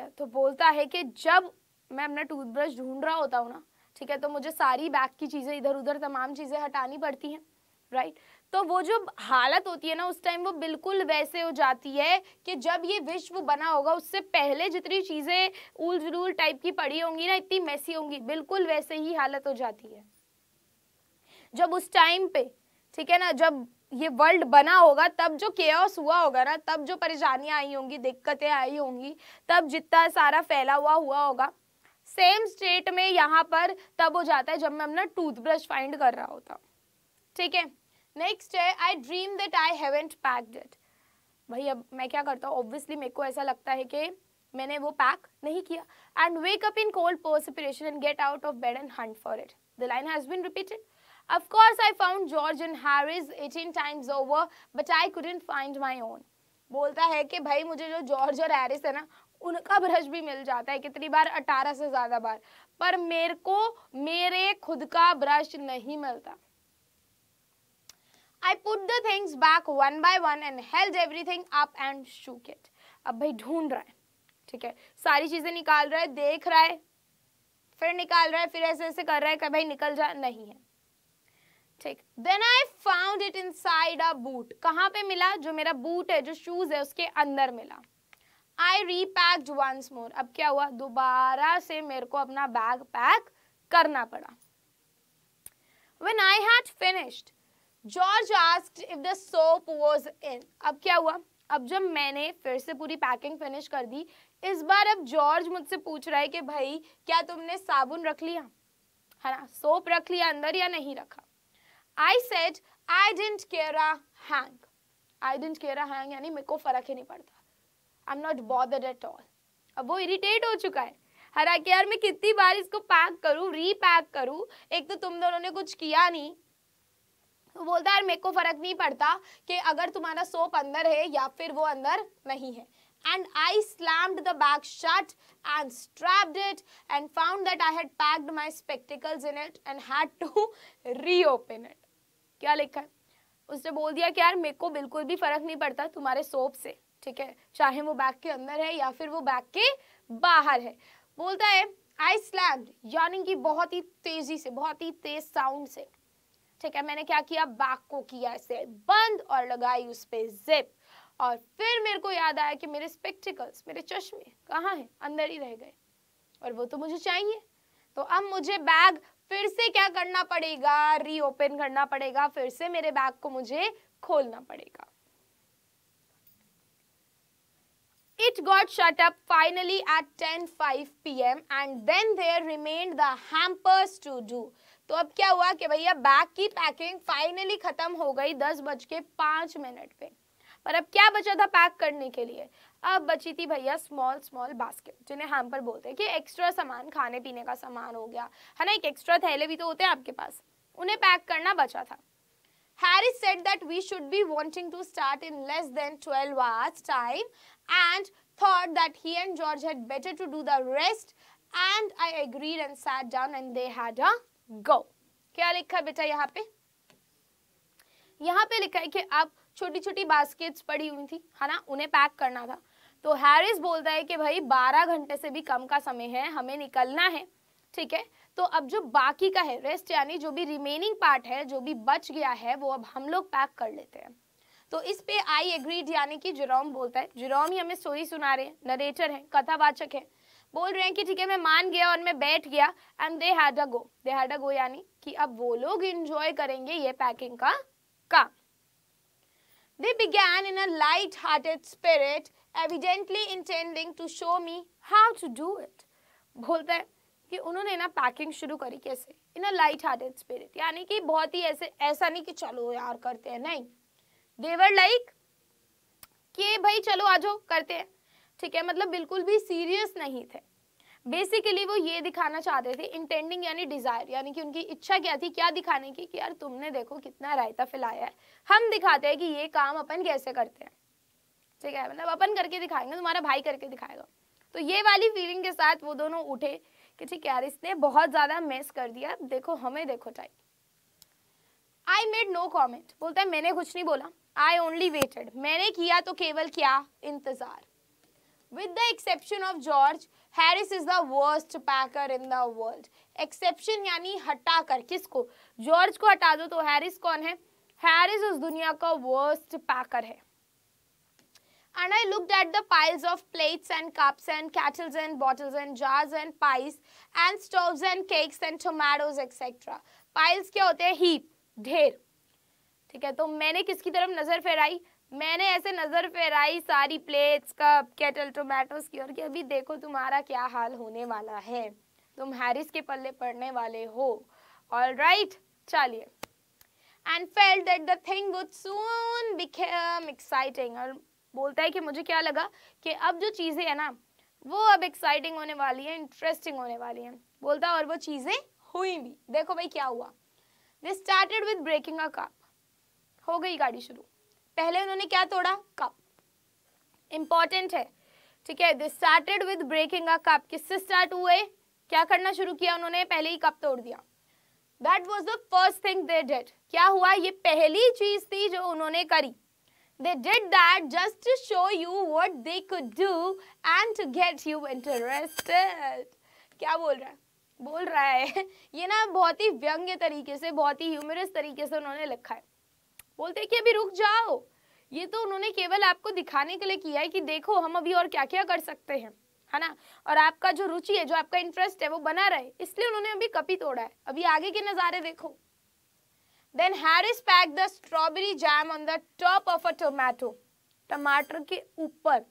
है तो बोलता है कि जब मैं अपना टूथब्रश ढूंढ रहा होता हूँ ना ठीक है तो मुझे सारी बैग की चीज़ें इधर उधर तमाम चीज़ें हटानी पड़ती हैं राइट तो वो जो हालत होती है ना उस टाइम वो बिल्कुल वैसे हो जाती है कि जब ये विश्व बना होगा उससे पहले जितनी चीज़ें उल जुलूल टाइप की पड़ी होंगी ना इतनी मैसी होंगी बिल्कुल वैसे ही हालत हो जाती है जब उस टाइम पे ठीक है ना जब ये वर्ल्ड बना होगा तब जो केयस हुआ होगा ना तब जो परेशानियां आई होंगी दिक्कतें आई होंगी तब जितना सारा फैला हुआ हुआ होगा सेम स्टेट में यहाँ पर तब हो जाता है जब मैं अपना टूथब्रश फाइंड कर रहा होता ठीक है नेक्स्ट है I dream that I haven't packed it भाई अब मैं क्या करता हूँ ऑब्वियसली मेरे को ऐसा लगता है कि मैंने वो पैक नहीं किया and wake up in cold perspiration and get out of bed and hunt for it the line has been repeated Of course, I found George and Harris 18 times over, but I couldn't find my own. बोलता है कि भाई मुझे जो George और Harris है ना उनका ब्रश भी मिल जाता है कितनी बार अठारह से ज़्यादा बार पर मेरे को मेरे खुद का ब्रश नहीं मिलता I put the things back one by one and held everything up and shook it अब भाई ढूंढ रहा है ठीक है सारी चीज़ें निकाल रहा है देख रहा है फिर निकाल रहा है फिर ऐसे ऐसे कर रहा है कि भाई निकल जा नहीं है ठीक then I found it inside a boot कहाँ पे मिला जो मेरा बूट है जो शूज है उसके अंदर मिला आई रीपैक्ड वंस मोर अब क्या हुआ दोबारा से मेरे को अपना बैग पैक करना पड़ा when i had finished george asked if the soap was in अब क्या हुआ अब जब मैंने फिर से पूरी पैकिंग फिनिश कर दी इस बार अब जॉर्ज मुझसे पूछ रहा है कि भाई क्या तुमने साबुन रख लिया है ना सोप रख लिया अंदर या नहीं रखा I said I didn't care a hang. I didn't care a hang यानी मेरे को फर्क ही नहीं पड़ता I'm not bothered at all. अब वो इरिटेट हो चुका है हरा हालांकि यार मैं कितनी बार इसको पैक करूँ रीपैक करूँ एक तो तुम दोनों ने कुछ किया नहीं तो बोलता यार मेरे को फर्क नहीं पड़ता कि अगर तुम्हारा सोप अंदर है या फिर वो अंदर नहीं है and I slammed the bag shut and strapped it and found that I had packed my spectacles in it and had to reopen it. क्या लिखा है उसने बोल दिया कि यार मेरे को बिल्कुल भी फर्क नहीं पड़ता तुम्हारे सोप से ठीक है चाहे वो बैग के अंदर है या फिर वो बैग के बाहर है बोलता है आई स्लैम्ड यानी कि बहुत ही तेजी से बहुत ही तेज साउंड से ठीक है मैंने क्या किया बैग को किया इसे बंद और लगाई उस पर जिप और फिर मेरे को याद आया कि मेरे स्पेक्टिकल्स मेरे चश्मे कहाँ हैं अंदर ही रह गए और वो तो मुझे चाहिए तो अब मुझे बैग फिर से क्या करना पड़ेगा रीओपन करना पड़ेगा फिर से मेरे बैग को मुझे खोलना पड़ेगा It got shut up finally at 10:05 p.m. and then there remained the hampers to do. तो अब क्या हुआ कि भैया बैग की पैकिंग फाइनली खत्म हो गई दस बज के पांच मिनट पे पर अब क्या बचा था पैक करने के लिए अब बची थी भैया स्मॉल स्मॉल बास्केट जिन्हें हम पर बोलते हैं कि एक्स्ट्रा सामान खाने पीने का सामान हो गया है ना एक एक्स्ट्रा थैले भी तो होते हैं आपके पास उन्हें पैक करना बचा था Harris said that we should be wanting to start in less than 12 hours time and thought that he and George had better to do the rest and I agreed and sat down and they had a go क्या लिखा बेटा यहाँ पे यहाँ पे लिखा है कि अब छोटी छोटी बास्केट्स पड़ी हुई थी है ना उन्हें पैक करना था तो हैरिस बोलता है कि भाई बारह घंटे से भी कम का समय है हमें निकलना है ठीक है तो अब जो बाकी का है रेस्ट यानी जो भी रिमेनिंग पार्ट है जो भी बच गया है वो अब हम लोग पैक कर लेते हैं तो इस पे आई एग्रीड यानी कि जेरोम बोलता है जेरोम ही हमें स्टोरी सुना रहे हैं नरेटर है कथावाचक है बोल रहे हैं कि ठीक है मैं मान गया और मैं बैठ गया and they had a go they had a go यानी कि अब वो लोग इंजॉय करेंगे ये पैकिंग का काम they began in a light hearted spirit evidently intending to show me how to do it बोलता है कि उन्होंने ना पैकिंग शुरू करी कैसे in a light hearted spirit यानी कि बहुत ही ऐसे ऐसा नहीं कि चलो यार करते हैं नहीं देवर लाइक like, कि भाई चलो आ जाओ करते हैं ठीक है मतलब बिल्कुल भी सीरियस नहीं थे बेसिकली वो ये दिखाना चाहते थे इंटेंडिंग यानी डिज़ायर यानी कि उनकी इच्छा क्या थी क्या दिखाने की कि यार तुमने देखो कितना रायता फैलाया है हम दिखाते हैं कि ये काम अपन कैसे करते हैं ठीक है मतलब अपन करके दिखाएंगे तुम्हारा भाई करके दिखाएगा तो ये वाली फीलिंग के साथ वो दोनों उठे कि ठीक है यार इसने बहुत ज़्यादा मिस कर दिया देखो हमें देखो type I made no comment बोलता है मैंने कुछ नहीं बोला आई ओनली वेटेड मैंने किया तो केवल क्या इंतज़ार with the exception of George Harris is the worst packer in the world exception यानी हटा कर किसको जॉर्ज को हटा दो तो हैरिस कौन है हैरिस उस दुनिया का वर्स्ट पैकर है and I looked at the piles of plates and cups and kettles and bottles and jars and pies and stoves and cakes and tomatoes etc. Piles क्या होते हैं heap ढेर ठीक है तो मैंने किसकी तरफ नज़र फहराई मैंने ऐसे नज़र फहराई सारी प्लेट्स कप केटल टोमेटोज की और कि अभी देखो तुम्हारा क्या हाल होने वाला है तुम हैरिस के पल्ले पड़ने वाले हो ऑल राइट चलिए and felt that the thing would soon became exciting और बोलता है कि मुझे क्या लगा कि अब जो चीज़ें हैं ना वो अब एक्साइटिंग होने वाली है इंटरेस्टिंग होने वाली है बोलता है और वो चीज़ें हुई भी देखो भाई क्या हुआ they started with breaking a cup हो गई गाड़ी शुरू पहले उन्होंने क्या तोड़ा कप इम्पॉर्टेंट है ठीक है they started with breaking a cup किससे स्टार्ट हुए क्या करना शुरू किया उन्होंने पहले ही कप तोड़ दिया that was the first thing they did क्या हुआ ये पहली चीज थी जो उन्होंने करी They did that just to show you what they could do and to get you interested. क्या बोल रहा है बोल रहा है [laughs] ये ना बहुत ही व्यंग्य तरीके से बहुत ही ह्यूमरस तरीके से उन्होंने लिखा है बोलते कि अभी रुक जाओ ये तो उन्होंने केवल आपको दिखाने के लिए किया है कि देखो हम अभी और क्या क्या कर सकते हैं है ना और आपका जो रुचि है जो आपका इंटरेस्ट है वो बना रहे इसलिए उन्होंने अभी कपी तोड़ा है अभी आगे के नज़ारे देखो then Harris pack the strawberry jam on the top of a tomato टमाटर के ऊपर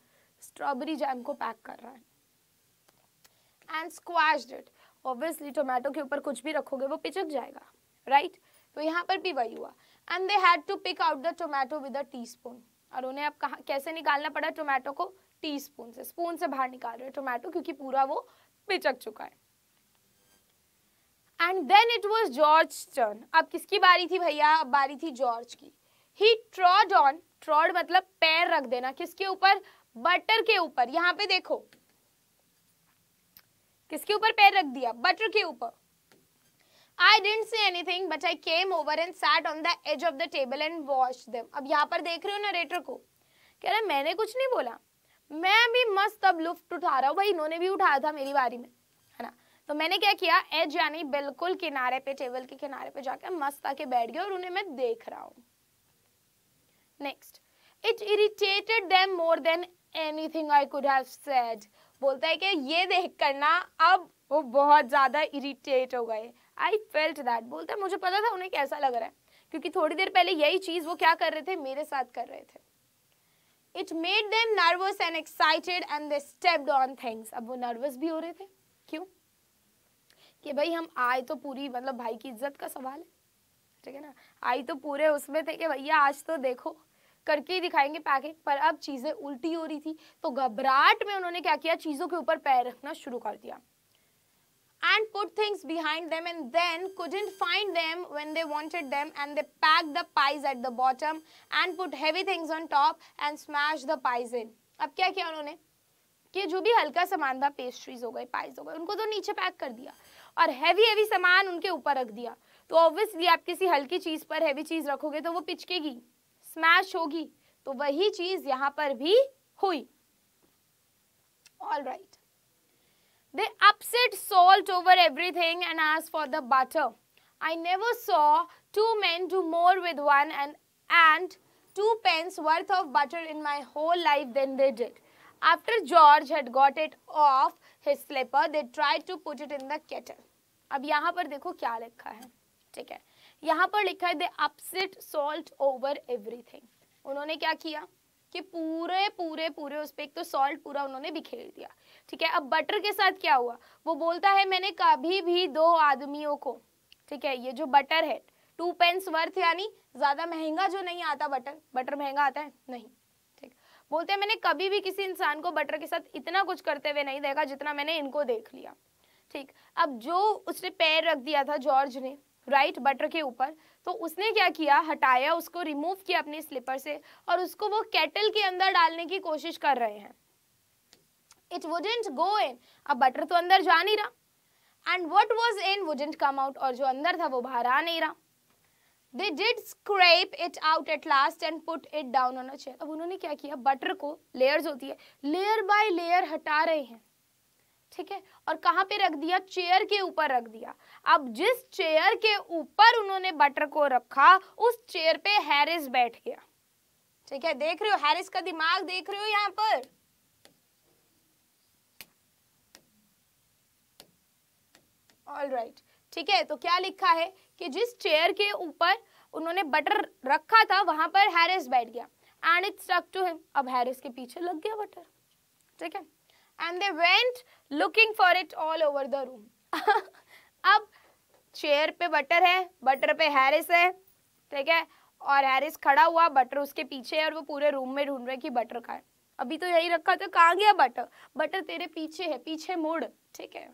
स्ट्रॉबेरी जैम को पैक कर रहा है and squashed it obviously tomato के ऊपर कुछ भी रखोगे वो पिचक जाएगा राइट right? तो यहाँ पर भी वही हुआ and they had to pick out the tomato with a teaspoon और उन्हें अब कहा कैसे निकालना पड़ा टोमेटो को टी स्पून से स्पून से बाहर निकाल रहे टोमेटो क्योंकि पूरा वो पिचक चुका है and then it was George turn अब किसकी बारी थी भैया अब बारी थी जॉर्ज की ही ट्रॉड ऑन ट्रॉड मतलब पैर रख देना किसके ऊपर बटर के ऊपर यहाँ पे देखो किसके ऊपर पैर रख दिया बटर के ऊपर I didn't say anything but I came over and sat on the edge of the table and watch them अब यहाँ पर देख रहे हो नरेटर को कह रहा मैंने कुछ नहीं बोला मैं भी मस्त अब लुफ्ट उठा रहा हूँ भाई इन्होंने भी उठाया था मेरी बारी में तो मैंने क्या किया एज यानी बिल्कुल किनारे पे टेबल के किनारे पे जाकर मस्त आके बैठ गया और उन्हें मैं देख रहा हूं next it irritated them more than anything I could have said बोलता है कि ये देख करना अब वो बहुत ज़्यादा इरिटेट हो गए आई फेल्ट दैट बोलता है मुझे पता था उन्हें कैसा लग रहा है क्योंकि थोड़ी देर पहले यही चीज़ वो क्या कर रहे थे मेरे साथ कर रहे थे it made them nervous and excited and they stepped on things अब वो नर्वस भी हो रहे थे क्यों कि भाई हम आए तो पूरी मतलब भाई की इज्जत का सवाल है ठीक है ना आई तो पूरे उसमें थे कि भैया आज तो देखो करके ही दिखाएंगे पैकिंग पर अब चीज़ें उल्टी हो रही थी तो घबराहट में उन्होंने क्या किया चीज़ों के ऊपर पैर रखना शुरू कर दिया and put things behind them and then couldn't find them when they wanted them and they pack the pies at the bottom and put heavy things on top and smash the pies in अब क्या किया उन्होंने कि जो भी हल्का सामान था पेस्ट्रीज हो गए पाइज हो गए उनको तो नीचे पैक कर दिया और हैवी हैवी सामान उनके ऊपर रख दिया तो ऑब्वियसली आप किसी हल्की चीज पर हैवी चीज रखोगे तो वो पिचकेगी स्मैश होगी तो वही चीज यहां पर भी हुई all right they upset salt over everything and as for the butter I never saw two man do more with one and and two pence worth of butter in my whole life than they did after George had got it off his they try to put it in the kettle अब यहाँ पर देखो क्या लिखा है ठीक है यहाँ पर लिखा है they upset salt over everything उन्होंने क्या किया कि पूरे पूरे पूरे उस पर एक तो सॉल्ट पूरा उन्होंने बिखेर दिया ठीक है अब बटर के साथ क्या हुआ वो बोलता है मैंने कभी भी दो आदमियों को ठीक है ये जो बटर है टू पेंस वर्थ यानी ज्यादा महंगा जो नहीं आता बटर बटर महंगा आता है नहीं ठीक बोलते हैं मैंने कभी भी किसी इंसान को बटर के साथ इतना कुछ करते हुए नहीं देखा जितना मैंने इनको देख लिया ठीक अब जो उसने पैर रख दिया था जॉर्ज ने राइट बटर के ऊपर तो उसने क्या किया हटाया उसको रिमूव किया अपने स्लीपर से और उसको वो कैटल के अंदर डालने की कोशिश कर रहे हैं इट वुडेंट गो इन अब बटर तो अंदर जा नहीं रहा and what was in wouldn't come out और जो अंदर था वो बाहर आ नहीं रहा they did scrape it out at last and put it down on a chair अब उन्होंने क्या किया बटर को लेयर्स होती है लेयर बाय लेयर हटा रहे हैं ठीक है और कहाँ पे रख दिया चेयर के ऊपर रख दिया अब जिस चेयर के ऊपर उन्होंने बटर को रखा उस चेयर पे हैरिस बैठ गया ठीक है देख रहे हो हैरिस का दिमाग देख रहे हो यहाँ पर ऑल राइट ठीक है तो क्या लिखा है कि जिस चेयर के ऊपर उन्होंने बटर रखा था वहां पर हैरिस बैठ गया एंड इट्स टू हिम अब हैरिस के पीछे लग गया बटर ठीक है and they went looking for it all over the room अब चेयर पे बटर है बटर पे हैरिस है ठीक है और हैरिस खड़ा हुआ बटर उसके पीछे है और वो पूरे रूम में ढूंढ रहे कि बटर का है अभी तो यही रखा था कहाँ गया बटर बटर तेरे पीछे है पीछे मुड़ ठीक है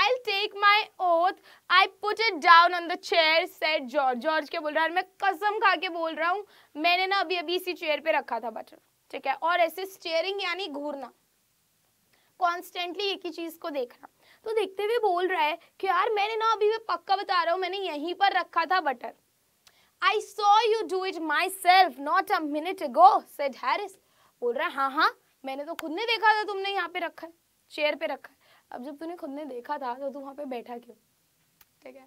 I take my oath I put it down on the chair said George George क्या बोल रहा है मैं कसम खा के बोल रहा हूँ मैंने ना अभी अभी इसी चेयर पे रखा था बटर ठीक है और ऐसे स्टेयरिंग यानी घूरना कॉन्स्टेंटली एक ही चीज़ को देखना तो देखते हुए बोल रहा है कि यार मैंने ना अभी मैं पक्का बता रहा हूँ मैंने यहीं पर रखा था butter I saw you do it myself not a minute ago said Harris बोल रहा है हाँ हाँ मैंने तो खुद ने देखा था तुमने यहाँ पे रखा है चेयर पे रखा है अब जब तूने खुद ने देखा था तो तू वहाँ पे बैठा क्यों ठीक है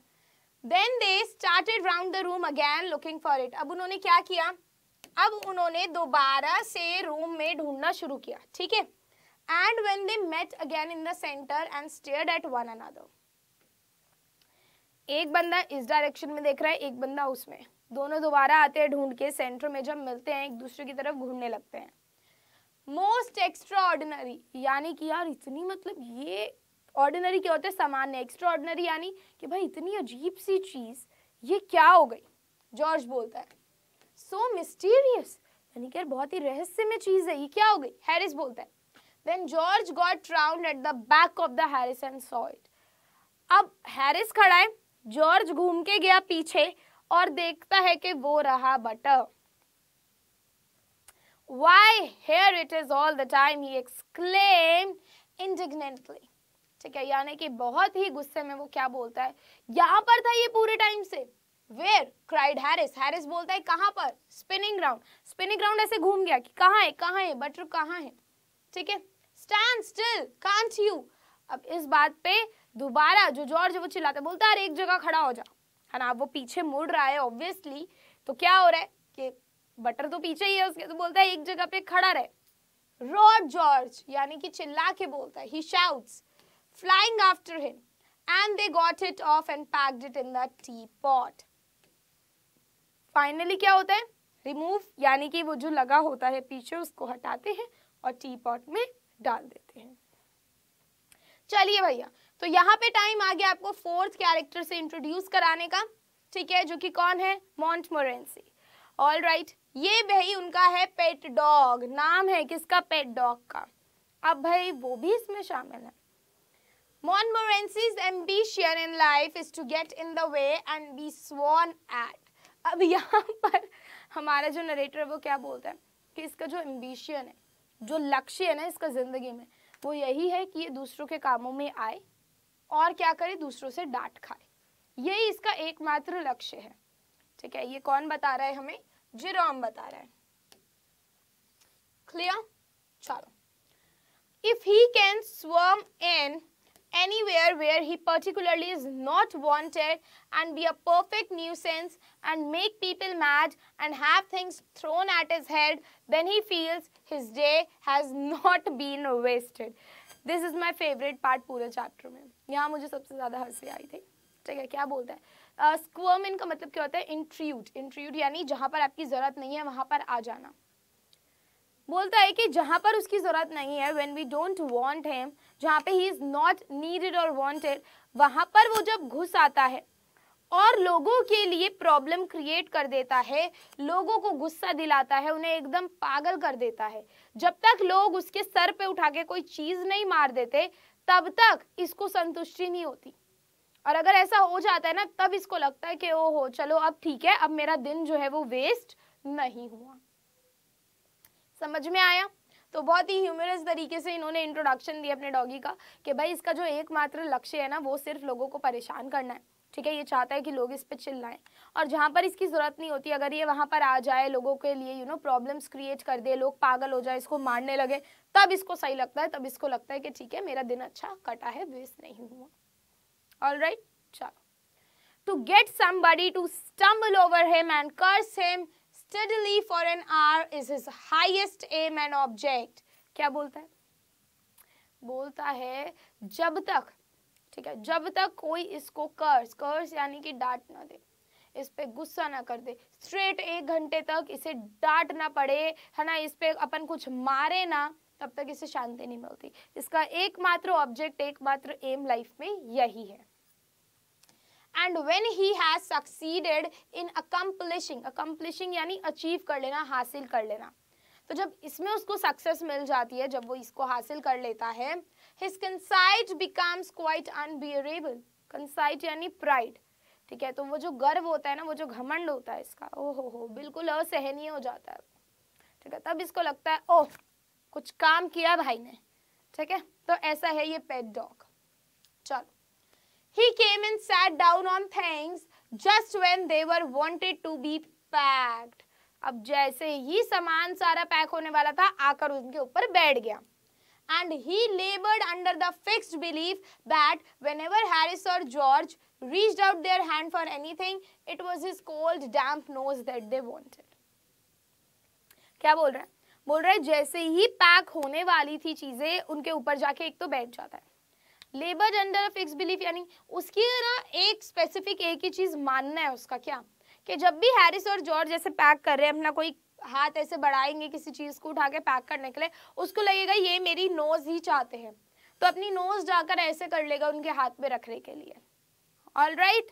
then they started round the room again looking for it अब उन्होंने क्या किया अब उन्होंने दोबारा से रूम में ढूंढना शुरू किया ठीक है and when they met again in the center and stared at one another. एक बंदा इस डायरेक्शन में देख रहा है एक बंदा उसमें दोनों दोबारा आते हैं ढूंढ के सेंटर में जब मिलते हैं एक दूसरे की तरफ घूमने लगते हैं मोस्ट एक्स्ट्रा ऑर्डिनरी यानी कि यार इतनी मतलब ये ऑर्डिनरी क्या होता है सामान्य एक्स्ट्रा ऑर्डिनरी यानी कि भाई इतनी अजीब सी चीज़ ये क्या हो गई जॉर्ज बोलता है सो मिस्टीरियस यानी कि यार बहुत ही रहस्यमय चीज़ है ये क्या हो गई हैरिस बोलता है Then George got round at the back of the Harris and saw it. अब हैरिस खड़ा है जॉर्ज घूम के गया पीछे और देखता है कि वो रहा butter why here it is all the time he exclaimed indignantly ठीक है यानी कि बहुत ही गुस्से में वो क्या बोलता है यहाँ पर था ये पूरे टाइम से वेयर क्राइड हैरिस हैरिस बोलता है कहाँ पर स्पिनिंग ग्राउंड स्पिनिंग ग्राउंड ऐसे घूम गया कि कहाँ है कहाँ है बटर कहाँ है ठीक है स्टैंड स्टिल कांट यू अब इस बात पे दोबारा जो जॉर्ज वो चिल्लाता है बोलता है एक जगह खड़ा हो जा है ना वो पीछे मुड़ रहा है ऑब्वियसली तो क्या हो रहा है कि बटर तो पीछे ही है उसके तो बोलता है एक जगह पे खड़ा रहे रॉड जॉर्ज यानी कि चिल्ला के बोलता है he shouts flying after him and they got it off and packed it in the teapot finally क्या होता है रिमूव यानी कि वो जो लगा होता है पीछे उसको हटाते हैं और टी पॉट में डाल देते हैं चलिए भैया तो यहाँ पे टाइम आ गया आपको फोर्थ कैरेक्टर से इंट्रोड्यूस कराने का ठीक है जो कि कौन है मॉन्ट मोरेंसी ऑल राइट ये भाई उनका है पेट डॉग नाम है किसका पेट डॉग का अब भाई वो भी इसमें शामिल है Mon Montmorency's ambition in life is to get in the way and be sworn at अब यहाँ पर हमारा जो नरेटर है वो क्या बोलता है कि इसका जो एम्बिशियन है जो लक्ष्य है ना इसका जिंदगी में वो यही है कि ये दूसरों के कामों में आए और क्या करे दूसरों से डांट खाए यही इसका एकमात्र लक्ष्य है ठीक है ये कौन बता रहा है हमें जिरोम बता रहा है क्लियर चलो if he can swarm in anywhere he particularly is not wanted and be a perfect new and make people mad and have things thrown at his head then he feels his day has not been wasted. This is my favorite part पूरे chapter में यहाँ मुझे सबसे ज़्यादा हंसी आई थी ठीक है क्या बोलता है स्क्वर्म uh, इनका मतलब क्या होता है इंट्रीट इंट्रूड यानी जहाँ पर आपकी ज़रूरत नहीं है वहाँ पर आ जाना बोलता है कि जहाँ पर उसकी ज़रूरत नहीं है when we don't want him जहाँ पे ही इज़ नॉट नीडेड और वॉन्टेड वहाँ पर वो जब घुस आता है और लोगों के लिए प्रॉब्लम क्रिएट कर देता है लोगों को गुस्सा दिलाता है उन्हें एकदम पागल कर देता है जब तक लोग उसके सर पे उठा के कोई चीज़ नहीं मार देते तब तक इसको संतुष्टि नहीं होती और अगर ऐसा हो जाता है ना तब इसको लगता है कि ओ हो चलो अब ठीक है अब मेरा दिन जो है वो वेस्ट नहीं हुआ समझ में आया तो बहुत ही ह्यूमरस तरीके से इन्होंने इंट्रोडक्शन दिया अपने डॉगी का कि भाई इसका जो एकमात्र लक्ष्य है ना वो सिर्फ लोगों को परेशान करना है ठीक है ये चाहता है कि लोग इस पर चिल्लाएं और जहाँ पर इसकी ज़रूरत नहीं होती अगर ये वहाँ पर आ जाए लोगों के लिए यू नो प्रॉब्लम्स क्रिएट कर दे लोग पागल हो जाए इसको मारने लगे तब इसको सही लगता है तब इसको लगता है कि ठीक है मेरा दिन अच्छा कटा है वेस्ट नहीं हुआ ऑल राइट चलो to get somebody to stumble over him and curse him steadily for an hour is his highest aim and object क्या बोलता है बोलता है जब तक ठीक है जब तक कोई इसको कर्स कर्स यानी कि डांट ना दे इस पर गुस्सा ना कर दे स्ट्रेट एक घंटे तक इसे ना पड़े है ना इस पर अपन कुछ मारे ना तब तक इसे शांति नहीं मिलती इसका एकमात्र ऑब्जेक्ट एकमात्र एम लाइफ में यही है and when he has succeeded in accomplishing accomplishing यानी अचीव कर लेना हासिल कर लेना तो जब इसमें उसको सक्सेस मिल जाती है जब वो इसको हासिल कर लेता है his conceit becomes quite unbearable conceit यानी pride ठीक है तो वो जो गर्व होता है ना वो जो घमंड होता है इसका ओ हो हो बिल्कुल असहनीय हो जाता है ठीक है तब इसको लगता है ओह कुछ काम किया भाई ने ठीक है तो ऐसा है ये पेट डॉग चलो he came in sat down on things just when they were wanted to be packed अब जैसे ही सामान सारा पैक होने वाला था आकर उनके ऊपर बैठ गया and he labored under the fixed belief that whenever Harris or George reached out their hand for anything, it was his cold, damp nose that they wanted. क्या बोल रहा है बोल रहा है जैसे ही पैक होने वाली थी चीज़ें उनके ऊपर जाके एक तो बैठ जाता है लेबर अंडर फिक्स बिलीफ यानी उसकी ना एक स्पेसिफिक एक ही चीज़ मानना है उसका क्या कि जब भी हैरिस और जॉर्ज जैसे पैक कर रहे हैं अपना कोई हाथ ऐसे बढ़ाएंगे किसी चीज़ को उठा के पैक करने के लिए उसको लगेगा ये मेरी नोज ही चाहते हैं तो अपनी नोज जाकर ऐसे कर लेगा उनके हाथ में रखने के लिए all right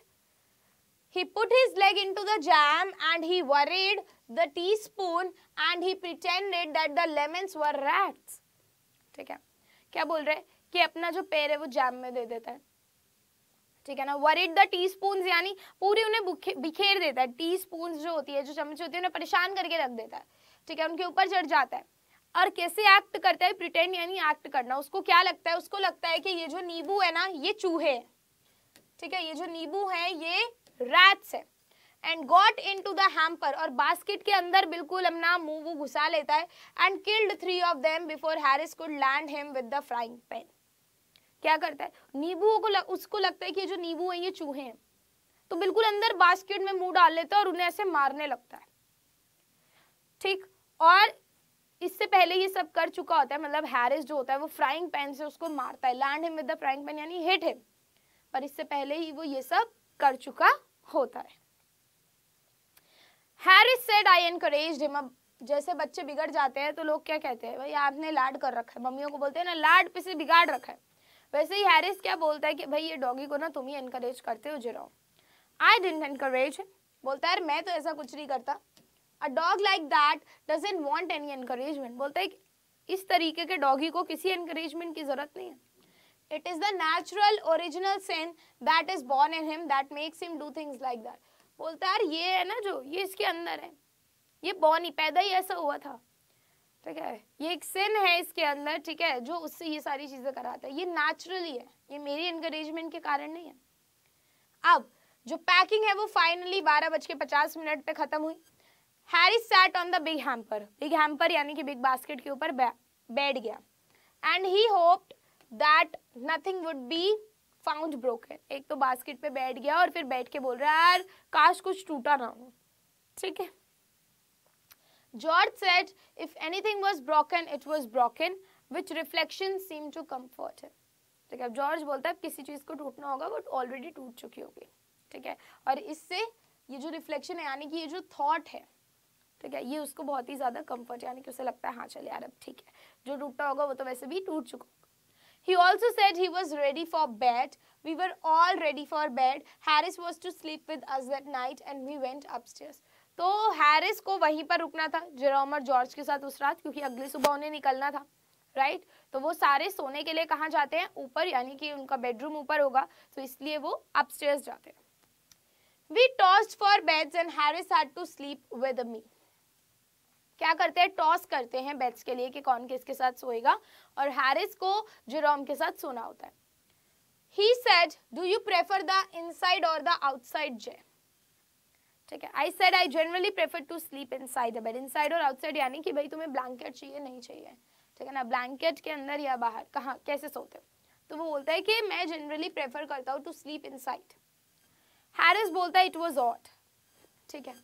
he put his leg into the jam and he worried the teaspoon and he pretended that the lemon were rats ठीक है क्या बोल रहे हैं कि अपना जो पैर है वो जैम में दे देता है ठीक है ना वरिड द टी स्पून यानी पूरी उन्हें बिखेर देता है टी स्पून जो होती है जो चम्मच होती है उन्हें परेशान करके रख देता है ठीक है उनके ऊपर चढ़ जाता है और कैसे एक्ट करता है प्रिटेंड यानी एक्ट करना उसको क्या लगता है उसको लगता है कि ये जो नींबू है ना ये चूहे है ठीक है ये जो नींबू है ये रैट्स है and got into the hamper और बास्केट के अंदर बिल्कुल अपना मुंह वो घुसा लेता है and killed three of them before Harris could land him with the frying pan क्या करता है नींबू को लग, उसको लगता है कि जो नींबू है ये चूहे हैं तो बिल्कुल अंदर बास्केट में मुंह डाल लेता है और उन्हें ऐसे मारने लगता है ठीक और इससे पहले ये सब कर चुका होता है मतलब हैरिस जो होता है वो फ्राइंग पैन से उसको मारता है land him with the frying pan यानी हिट हिम पर इससे पहले ही वो ये सब कर चुका होता है Harris said I encourage him अब जैसे बच्चे बिगड़ जाते हैं तो लोग क्या कहते हैं भाई आपने लाड कर रखा है मम्मियों को बोलते हैं ना लाड पे से बिगाड़ रखा है वैसे ही हैरिस क्या बोलता है कि भाई ये डॉगी को ना तुम ही इनकरेज करते हो जरा आई डेंट इनक्रेज बोलता है यार मैं तो ऐसा कुछ नहीं करता a dog like that doesn't want any encouragement बोलता है इस तरीके के डॉगी को किसी इनक्रेजमेंट की जरूरत नहीं है it is the natural original sin that is born in him that makes him do things like that बोलता है यार ये है ना जो ये इसके अंदर है ये बॉर्न ही पैदा ही ऐसा हुआ था ठीक है ये एक सिन है इसके अंदर ठीक है जो उससे ये सारी चीज़ें कराता है ये नेचुरली है ये मेरी इनकरेजमेंट के कारण नहीं है अब जो पैकिंग है वो फाइनली बारह बज के पचास मिनट पे ख़त्म हुई Harry sat on the big hamper big hamper यानी कि बिग बास्केट के ऊपर बैठ गया and he hoped that nothing would be found broken एक तो बास्केट पे बैठ गया और फिर बैठ के बोल रहा है यार काश कुछ टूटा ना हो ठीक है George said, if anything was broken, it was broken, which reflection seemed to comfort him. ठीक है जॉर्ज बोलता है किसी चीज़ को टूटना होगा बट ऑलरेडी टूट चुकी होगी ठीक है और इससे ये जो रिफ्लेक्शन है यानी कि ये जो थॉट है ठीक है ये उसको बहुत ही ज़्यादा कंफर्ट यानी कि उसे लगता है हाँ चल यार अब ठीक है जो टूटा होगा वो तो वैसे भी टूट चुका होगा He also said he was ready for bed. We were all ready for bed. Harris was to sleep with us that night and we went upstairs. तो हैरिस को वहीं पर रुकना था जेरोम और जॉर्ज के साथ उस रात क्योंकि अगली सुबह उन्हें निकलना था राइट तो वो सारे सोने के लिए कहाँ जाते हैं ऊपर यानी कि उनका बेडरूम ऊपर होगा तो इसलिए वो अपस्टेयर्स जाते हैं we tossed for beds and Harris had to sleep with me क्या करते हैं टॉस करते हैं बेड्स के लिए कि कौन किसके साथ सोएगा और हैरिस को जेरोम के साथ सोना होता है ही said do you prefer the inside और द आउटसाइड जे ठीक है I said I generally prefer to sleep inside bed inside और आउटसाइड यानी कि भाई तुम्हें ब्लैंकेट चाहिए नहीं चाहिए ठीक है ना ब्लैंकेट के अंदर या बाहर कहाँ कैसे सोते हो तो वो बोलता है कि मैं जनरली प्रेफर करता हूँ to sleep inside Harris बोलता है इट वॉज ऑट ठीक है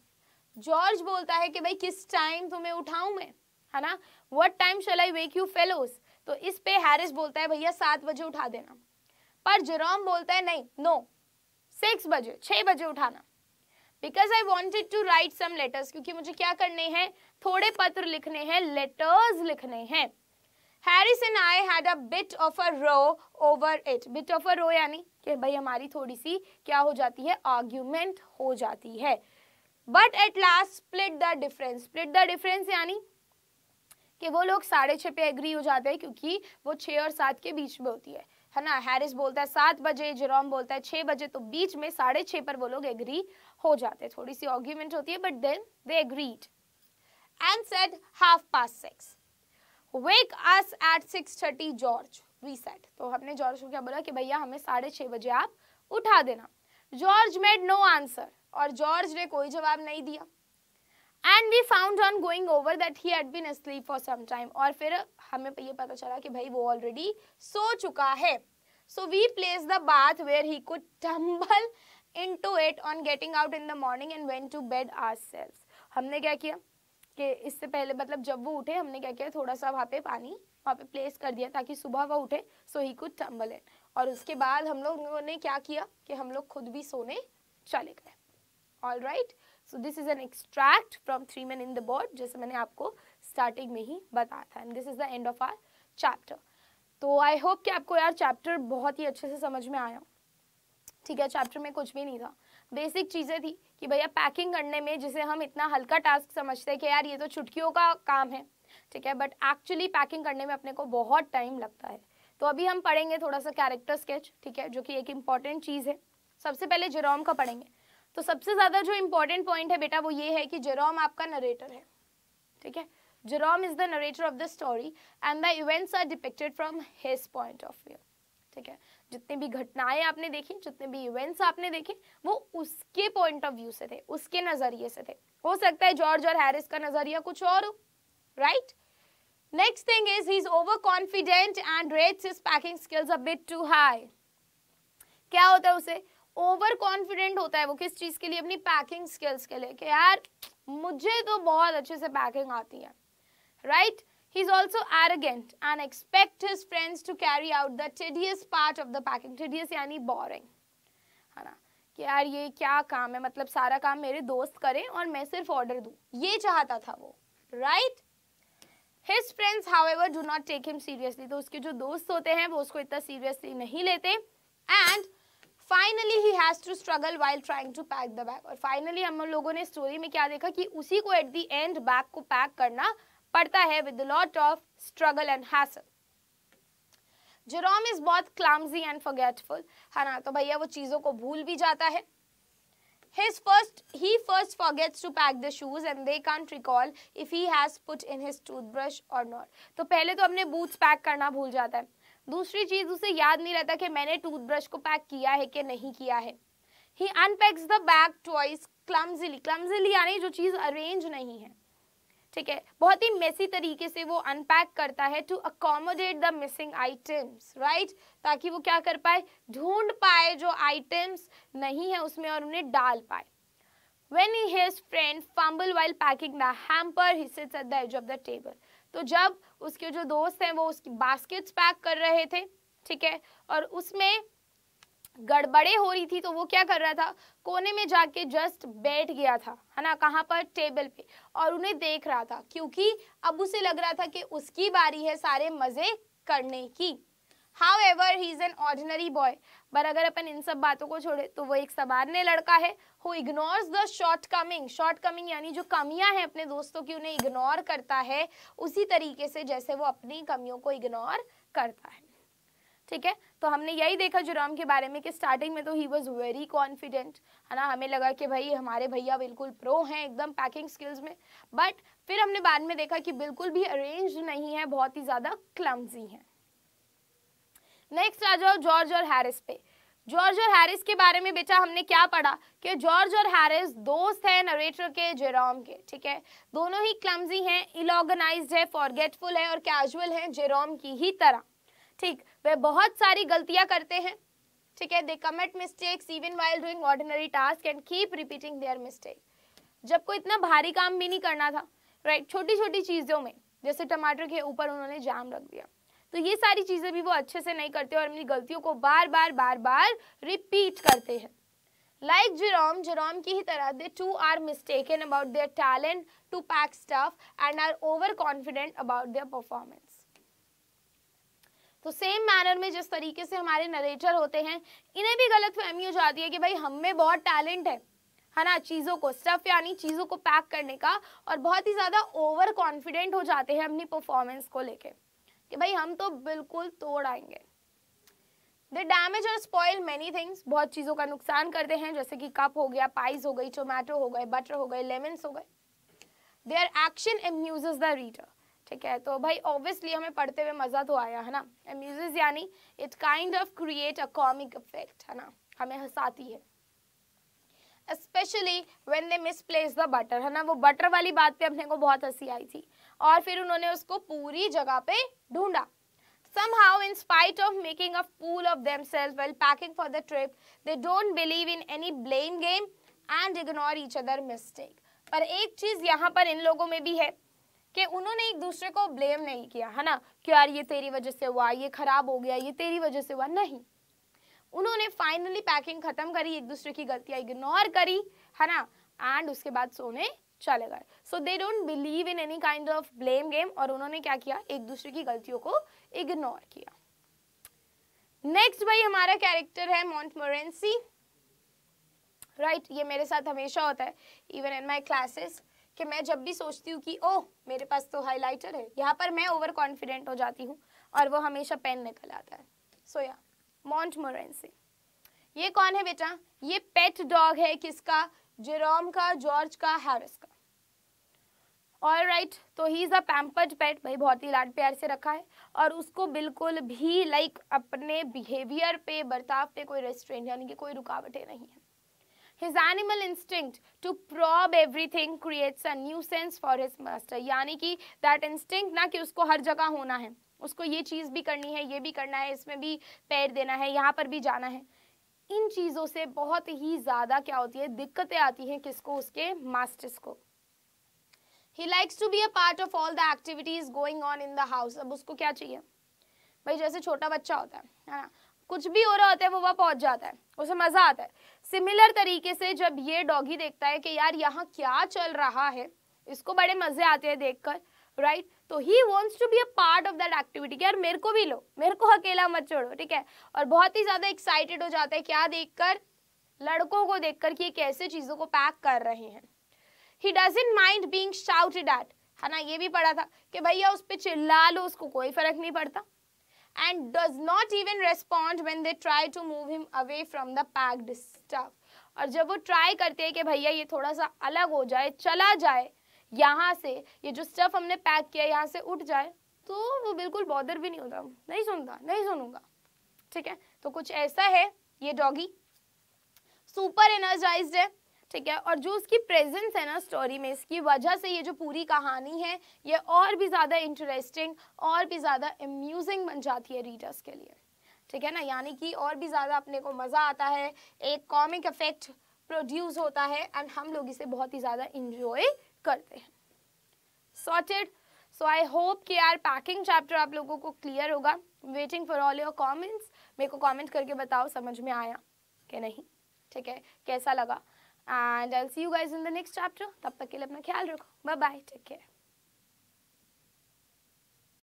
जॉर्ज बोलता है कि भाई किस टाइम तुम्हें उठाऊँ मैं है ना what time shall I wake you fellows तो इस पे हैरिस बोलता है भैया सात बजे उठा देना पर जेरोम बोलता है नहीं नो सिक्स बजे छः बजे उठाना because I wanted to write some letters क्योंकि मुझे क्या करने हैं थोड़े पत्र लिखने हैं लेटर्स लिखने हैं Harris and I had a bit of a row over it bit of a row यानी कि भाई हमारी थोड़ी सी क्या हो जाती है आर्ग्यूमेंट हो जाती है but at last split the difference split the difference यानी कि वो लोग साढ़े छः पे एग्री हो जाते हैं क्योंकि वो छः और सात के बीच में होती है है ना हैरिस बोलता है सात बजे जेरोम बोलता है छह बजे तो बीच में साढ़े छह पर वो लोग एग्री हो जाते हैं थोड़ी सी ऑर्ग्यूमेंट होती है but then they agreed and said half past six wake us at six thirty George we said तो हमने जॉर्ज को क्या बोला कि भैया हमें साढ़े छह बजे आप उठा देना जॉर्ज मेड नो आंसर और जॉर्ज ने कोई जवाब नहीं दिया and we found on going over that he had been asleep for some time और फिर हमें ये पता चला कि भाई वो ऑलरेडी सो चुका है so we place the bath where he could tumble into it on getting out in the morning and went to bed ourselves हमने क्या किया कि इससे पहले मतलब जब वो उठे हमने क्या किया थोड़ा सा वहाँ पे पानी वहाँ पे प्लेस कर दिया ताकि सुबह वो उठे सो ही कुड टम्बल इन और उसके बाद हम लोगों ने क्या किया कि हम लोग खुद भी सोने चले गए all right right? So this is an extract from Three man in the Boat जैसे मैंने आपको स्टार्टिंग में ही बताया था and this is the end of our chapter तो आई होप कि आपको यार चैप्टर बहुत ही अच्छे से समझ में आया ठीक है चैप्टर में कुछ भी नहीं था बेसिक चीज़ें थी कि भैया पैकिंग करने में जिसे हम इतना हल्का टास्क समझते हैं कि यार ये तो छुटकियों का काम है ठीक है बट एक्चुअली पैकिंग करने में अपने को बहुत टाइम लगता है तो अभी हम पढ़ेंगे थोड़ा सा कैरेक्टर स्केच ठीक है जो कि एक इम्पॉर्टेंट चीज़ है सबसे पहले जेरोम का पढ़ेंगे तो सबसे ज़्यादा जो इम्पोर्टेंट पॉइंट है बेटा वो ये है कि जेरोम आपका नरेटर है ठीक है Jerome is the narrator of the story and the events are depicted from his point of view ठीक है जितने भी घटनाएं आपने देखी जितने भी इवेंट्स आपने देखे वो उसके पॉइंट ऑफ व्यू से थे उसके नज़रिए से थे हो सकता है जॉर्ज और हैरिस का नज़रिया कुछ और हो right next thing is he is over confident and rates his packing skills a bit too high क्या होता है उसे ओवर कॉन्फिडेंट होता है वो किस चीज़ के लिए अपनी पैकिंग स्किल्स के लिए कि यार मुझे तो बहुत अच्छे से पैकिंग आती है right he is also arrogant and expect his friends to carry out the tedious part of the packing tedious यानी बोरिंग है ना कि यार ये क्या काम है मतलब सारा काम मेरे दोस्त करें और मैं सिर्फ ऑर्डर दूँ ये चाहता था वो right his friends however do not take him seriously तो उसके जो दोस्त होते हैं वो उसको इतना सीरियसली नहीं लेते and finally he has to struggle while trying to pack the bag और फाइनली हम लोगों ने स्टोरी में क्या देखा कि उसी को एट द एंड बैग को पैक करना पड़ता है with lot of struggle and hassle Jerome is बहुत क्लामजी एंड फॉरगेटफुल है ना तो भैया वो चीज़ों को भूल भी जाता है his first he first forgets to pack the shoes and they can't recall if he has put in his toothbrush or not तो पहले तो अपने boots pack करना भूल जाता है दूसरी चीज उसे याद नहीं रहता कि मैंने टूथब्रश को पैक किया है कि नहीं किया है he unpacks the bag twice clumsily clumsily यानी जो चीज़ अरेंज नहीं है ठीक है बहुत ही मेसी तरीके से वो अनपैक करता है to accommodate the missing items right ताकि वो क्या कर पाए ढूंढ पाए जो आइटम्स नहीं है उसमें और उन्हें डाल पाए When he his friend fumble while packing the hamper, he sits at the edge of the table. तो जब उसके जो दोस्त हैं वो उसकी बास्केट्स पैक कर रहे थे ठीक है और उसमें गड़बड़े हो रही थी तो वो क्या कर रहा था कोने में जाके जस्ट बैठ गया था है ना कहाँ पर टेबल पे और उन्हें देख रहा था क्योंकि अब उसे लग रहा था कि उसकी बारी है सारे मज़े करने की however he is an ordinary boy पर अगर अपन इन सब बातों को छोड़े तो वो एक सवारने लड़का है who ignores the shortcoming shortcoming यानी जो कमियां हैं अपने दोस्तों की उन्हें इग्नोर करता है उसी तरीके से जैसे वो अपनी कमियों को इग्नोर करता है ठीक है तो हमने यही देखा जुराम के बारे में कि स्टार्टिंग में तो ही वॉज वेरी कॉन्फिडेंट है ना हमें लगा कि भाई हमारे भैया बिल्कुल प्रो हैं एकदम पैकिंग स्किल्स में बट फिर हमने बाद में देखा कि बिल्कुल भी अरेंज नहीं है बहुत ही ज़्यादा क्लम्जी हैं नेक्स्ट आ जाओ जॉर्ज और हैरिस पे जॉर्ज और हैरिस के बारे में बेटा हमने क्या पढ़ा कि जॉर्ज और हैरिस दोस्त हैं नरेटर के जेरोम के ठीक है दोनों ही क्लमजी हैं इलऑर्गेनाइज है फॉरगेटफुल है और कैजुअल हैं जेरोम की ही तरह ठीक वे बहुत सारी गलतियां करते हैं ठीक है they commit mistakes even while doing ordinary task and keep repeating their mistake जब कोई इतना भारी काम भी नहीं करना था राइट छोटी छोटी चीज़ों में जैसे टमाटर के ऊपर उन्होंने जाम रख दिया तो ये सारी चीज़ें भी वो अच्छे से नहीं करते और अपनी गलतियों को बार बार बार बार रिपीट करते हैं लाइक जेरोम जेरोम की ही तरह they too are mistaken about their talent to pack stuff and are over confident about their performance तो सेम मैनर में जिस तरीके से हमारे नरेटर होते हैं इन्हें भी गलत फहमी हो जाती है कि भाई हम में बहुत टैलेंट है है ना चीज़ों को स्टफ यानी चीज़ों को पैक करने का और बहुत ही ज़्यादा ओवर कॉन्फिडेंट हो जाते हैं अपनी परफॉर्मेंस को लेके कि भाई हम तो बिल्कुल तोड़ आएंगे दे डैमेज और स्पॉयल मैनी थिंग्स बहुत चीज़ों का नुकसान करते हैं जैसे कि कप हो गया पाइज हो गई टोमेटो हो गए बटर हो गए लेमन्स हो गए their action amuses the reader ठीक है तो भाई ऑब्वियसली हमें पढ़ते हुए मज़ा तो आया है ना एम्यूजेज यानी it kind of create a comic effect है ना हमें हंसाती है specially when they misplace the butter है ना वो बटर वाली बात पे अपने को बहुत हंसी आई थी और फिर उन्होंने उसको पूरी जगह पे ढूंढा somehow in spite of making a fool of themselves while packing for the trip they don't believe in any blame game and ignore each other mistake पर एक चीज यहाँ पर इन लोगों में भी है कि उन्होंने एक दूसरे को ब्लेम नहीं किया है ना कि यार ये तेरी वजह से हुआ ये खराब हो गया ये तेरी वजह से हुआ नहीं उन्होंने फाइनली पैकिंग खत्म करी एक दूसरे की गलतियां इग्नोर करी है ना एंड उसके बाद सोने चले गए so they don't believe in any kind of blame game और उन्होंने क्या किया एक दूसरे की गलतियों को इग्नोर किया नेक्स्ट भाई हमारा कैरेक्टर है मॉन्ट मोरेंसी राइट ये मेरे साथ हमेशा होता है इवन इन माई क्लासेस कि मैं जब भी सोचती हूँ कि ओ मेरे पास तो हाइलाइटर है यहाँ पर मैं ओवर कॉन्फिडेंट हो जाती हूँ और वो हमेशा पेन निकल आता है सो या मॉन्ट मोरेंसी ये कौन है बेटा ये पेट डॉग है किसका जेरोम का जॉर्ज का हैरिस का ऑल राइट right, तो ही इज़ अ पैम्पर्ड पेट भाई बहुत ही लाड प्यार से रखा है और उसको बिल्कुल भी लाइक like, अपने बिहेवियर पे बर्ताव पे कोई रेस्ट्रेंट यानी कि कोई रुकावटें नहीं है his animal his to probe everything creates a nuisance for his master यानी कि दैट instinct ना कि उसको हर जगह होना है उसको ये चीज़ भी करनी है ये भी करना है इसमें भी पैर देना है यहाँ पर भी जाना है इन चीज़ों से बहुत ही ज़्यादा क्या होती है दिक्कतें आती हैं किसको उसके मास्टर्स को he likes to be a part of all the activities going on in the house अब उसको क्या चाहिए भाई जैसे छोटा बच्चा होता है है ना कुछ भी हो रहा होता है वो वह पहुंच जाता है उसे मज़ा आता है सिमिलर तरीके से जब ये डॉगी देखता है कि यार यहाँ क्या चल रहा है इसको बड़े मज़े आते हैं देखकर राइट तो he wants to be a part of that activity यार मेरे को भी लो मेरे को अकेला मत छोड़ो ठीक है और बहुत ही ज़्यादा एक्साइटेड हो जाता है क्या देखकर लड़कों को देखकर कि ये कैसे चीज़ों को पैक कर रहे हैं he doesn't mind being shouted at है ना ये भी पढ़ा था कि भैया उस पर चिल्ला लो उसको कोई फर्क नहीं पड़ता and does not even respond when they try to move him away from the packed stuff और जब वो ट्राई करते हैं कि भैया ये थोड़ा सा अलग हो जाए चला जाए यहाँ से ये जो स्टफ हमने पैक किया यहाँ से उठ जाए तो वो बिल्कुल बॉदर भी नहीं होता नहीं सुनता नहीं सुनूंगा ठीक है तो कुछ ऐसा है ये डॉगी सुपर एनर्जाइज है ठीक है और जो उसकी प्रेजेंस है ना स्टोरी में इसकी वजह से ये जो पूरी कहानी है ये और भी ज़्यादा इंटरेस्टिंग और भी ज़्यादा अम्यूजिंग बन जाती है रीडर्स के लिए ठीक है ना यानी कि और भी ज़्यादा अपने को मज़ा आता है एक कॉमिक इफेक्ट प्रोड्यूस होता है एंड हम लोग इसे बहुत ही ज़्यादा इंजॉय करते हैं सॉटेड सो आई होप कि यार पैकिंग चैप्टर आप लोगों को क्लियर होगा waiting for all your comments मेरे को कॉमेंट करके बताओ समझ में आया कि नहीं ठीक है कैसा लगा and I see you guys in the next chapter तब तक के लिए अपना ख्याल रखो बाय बाय टेक केयर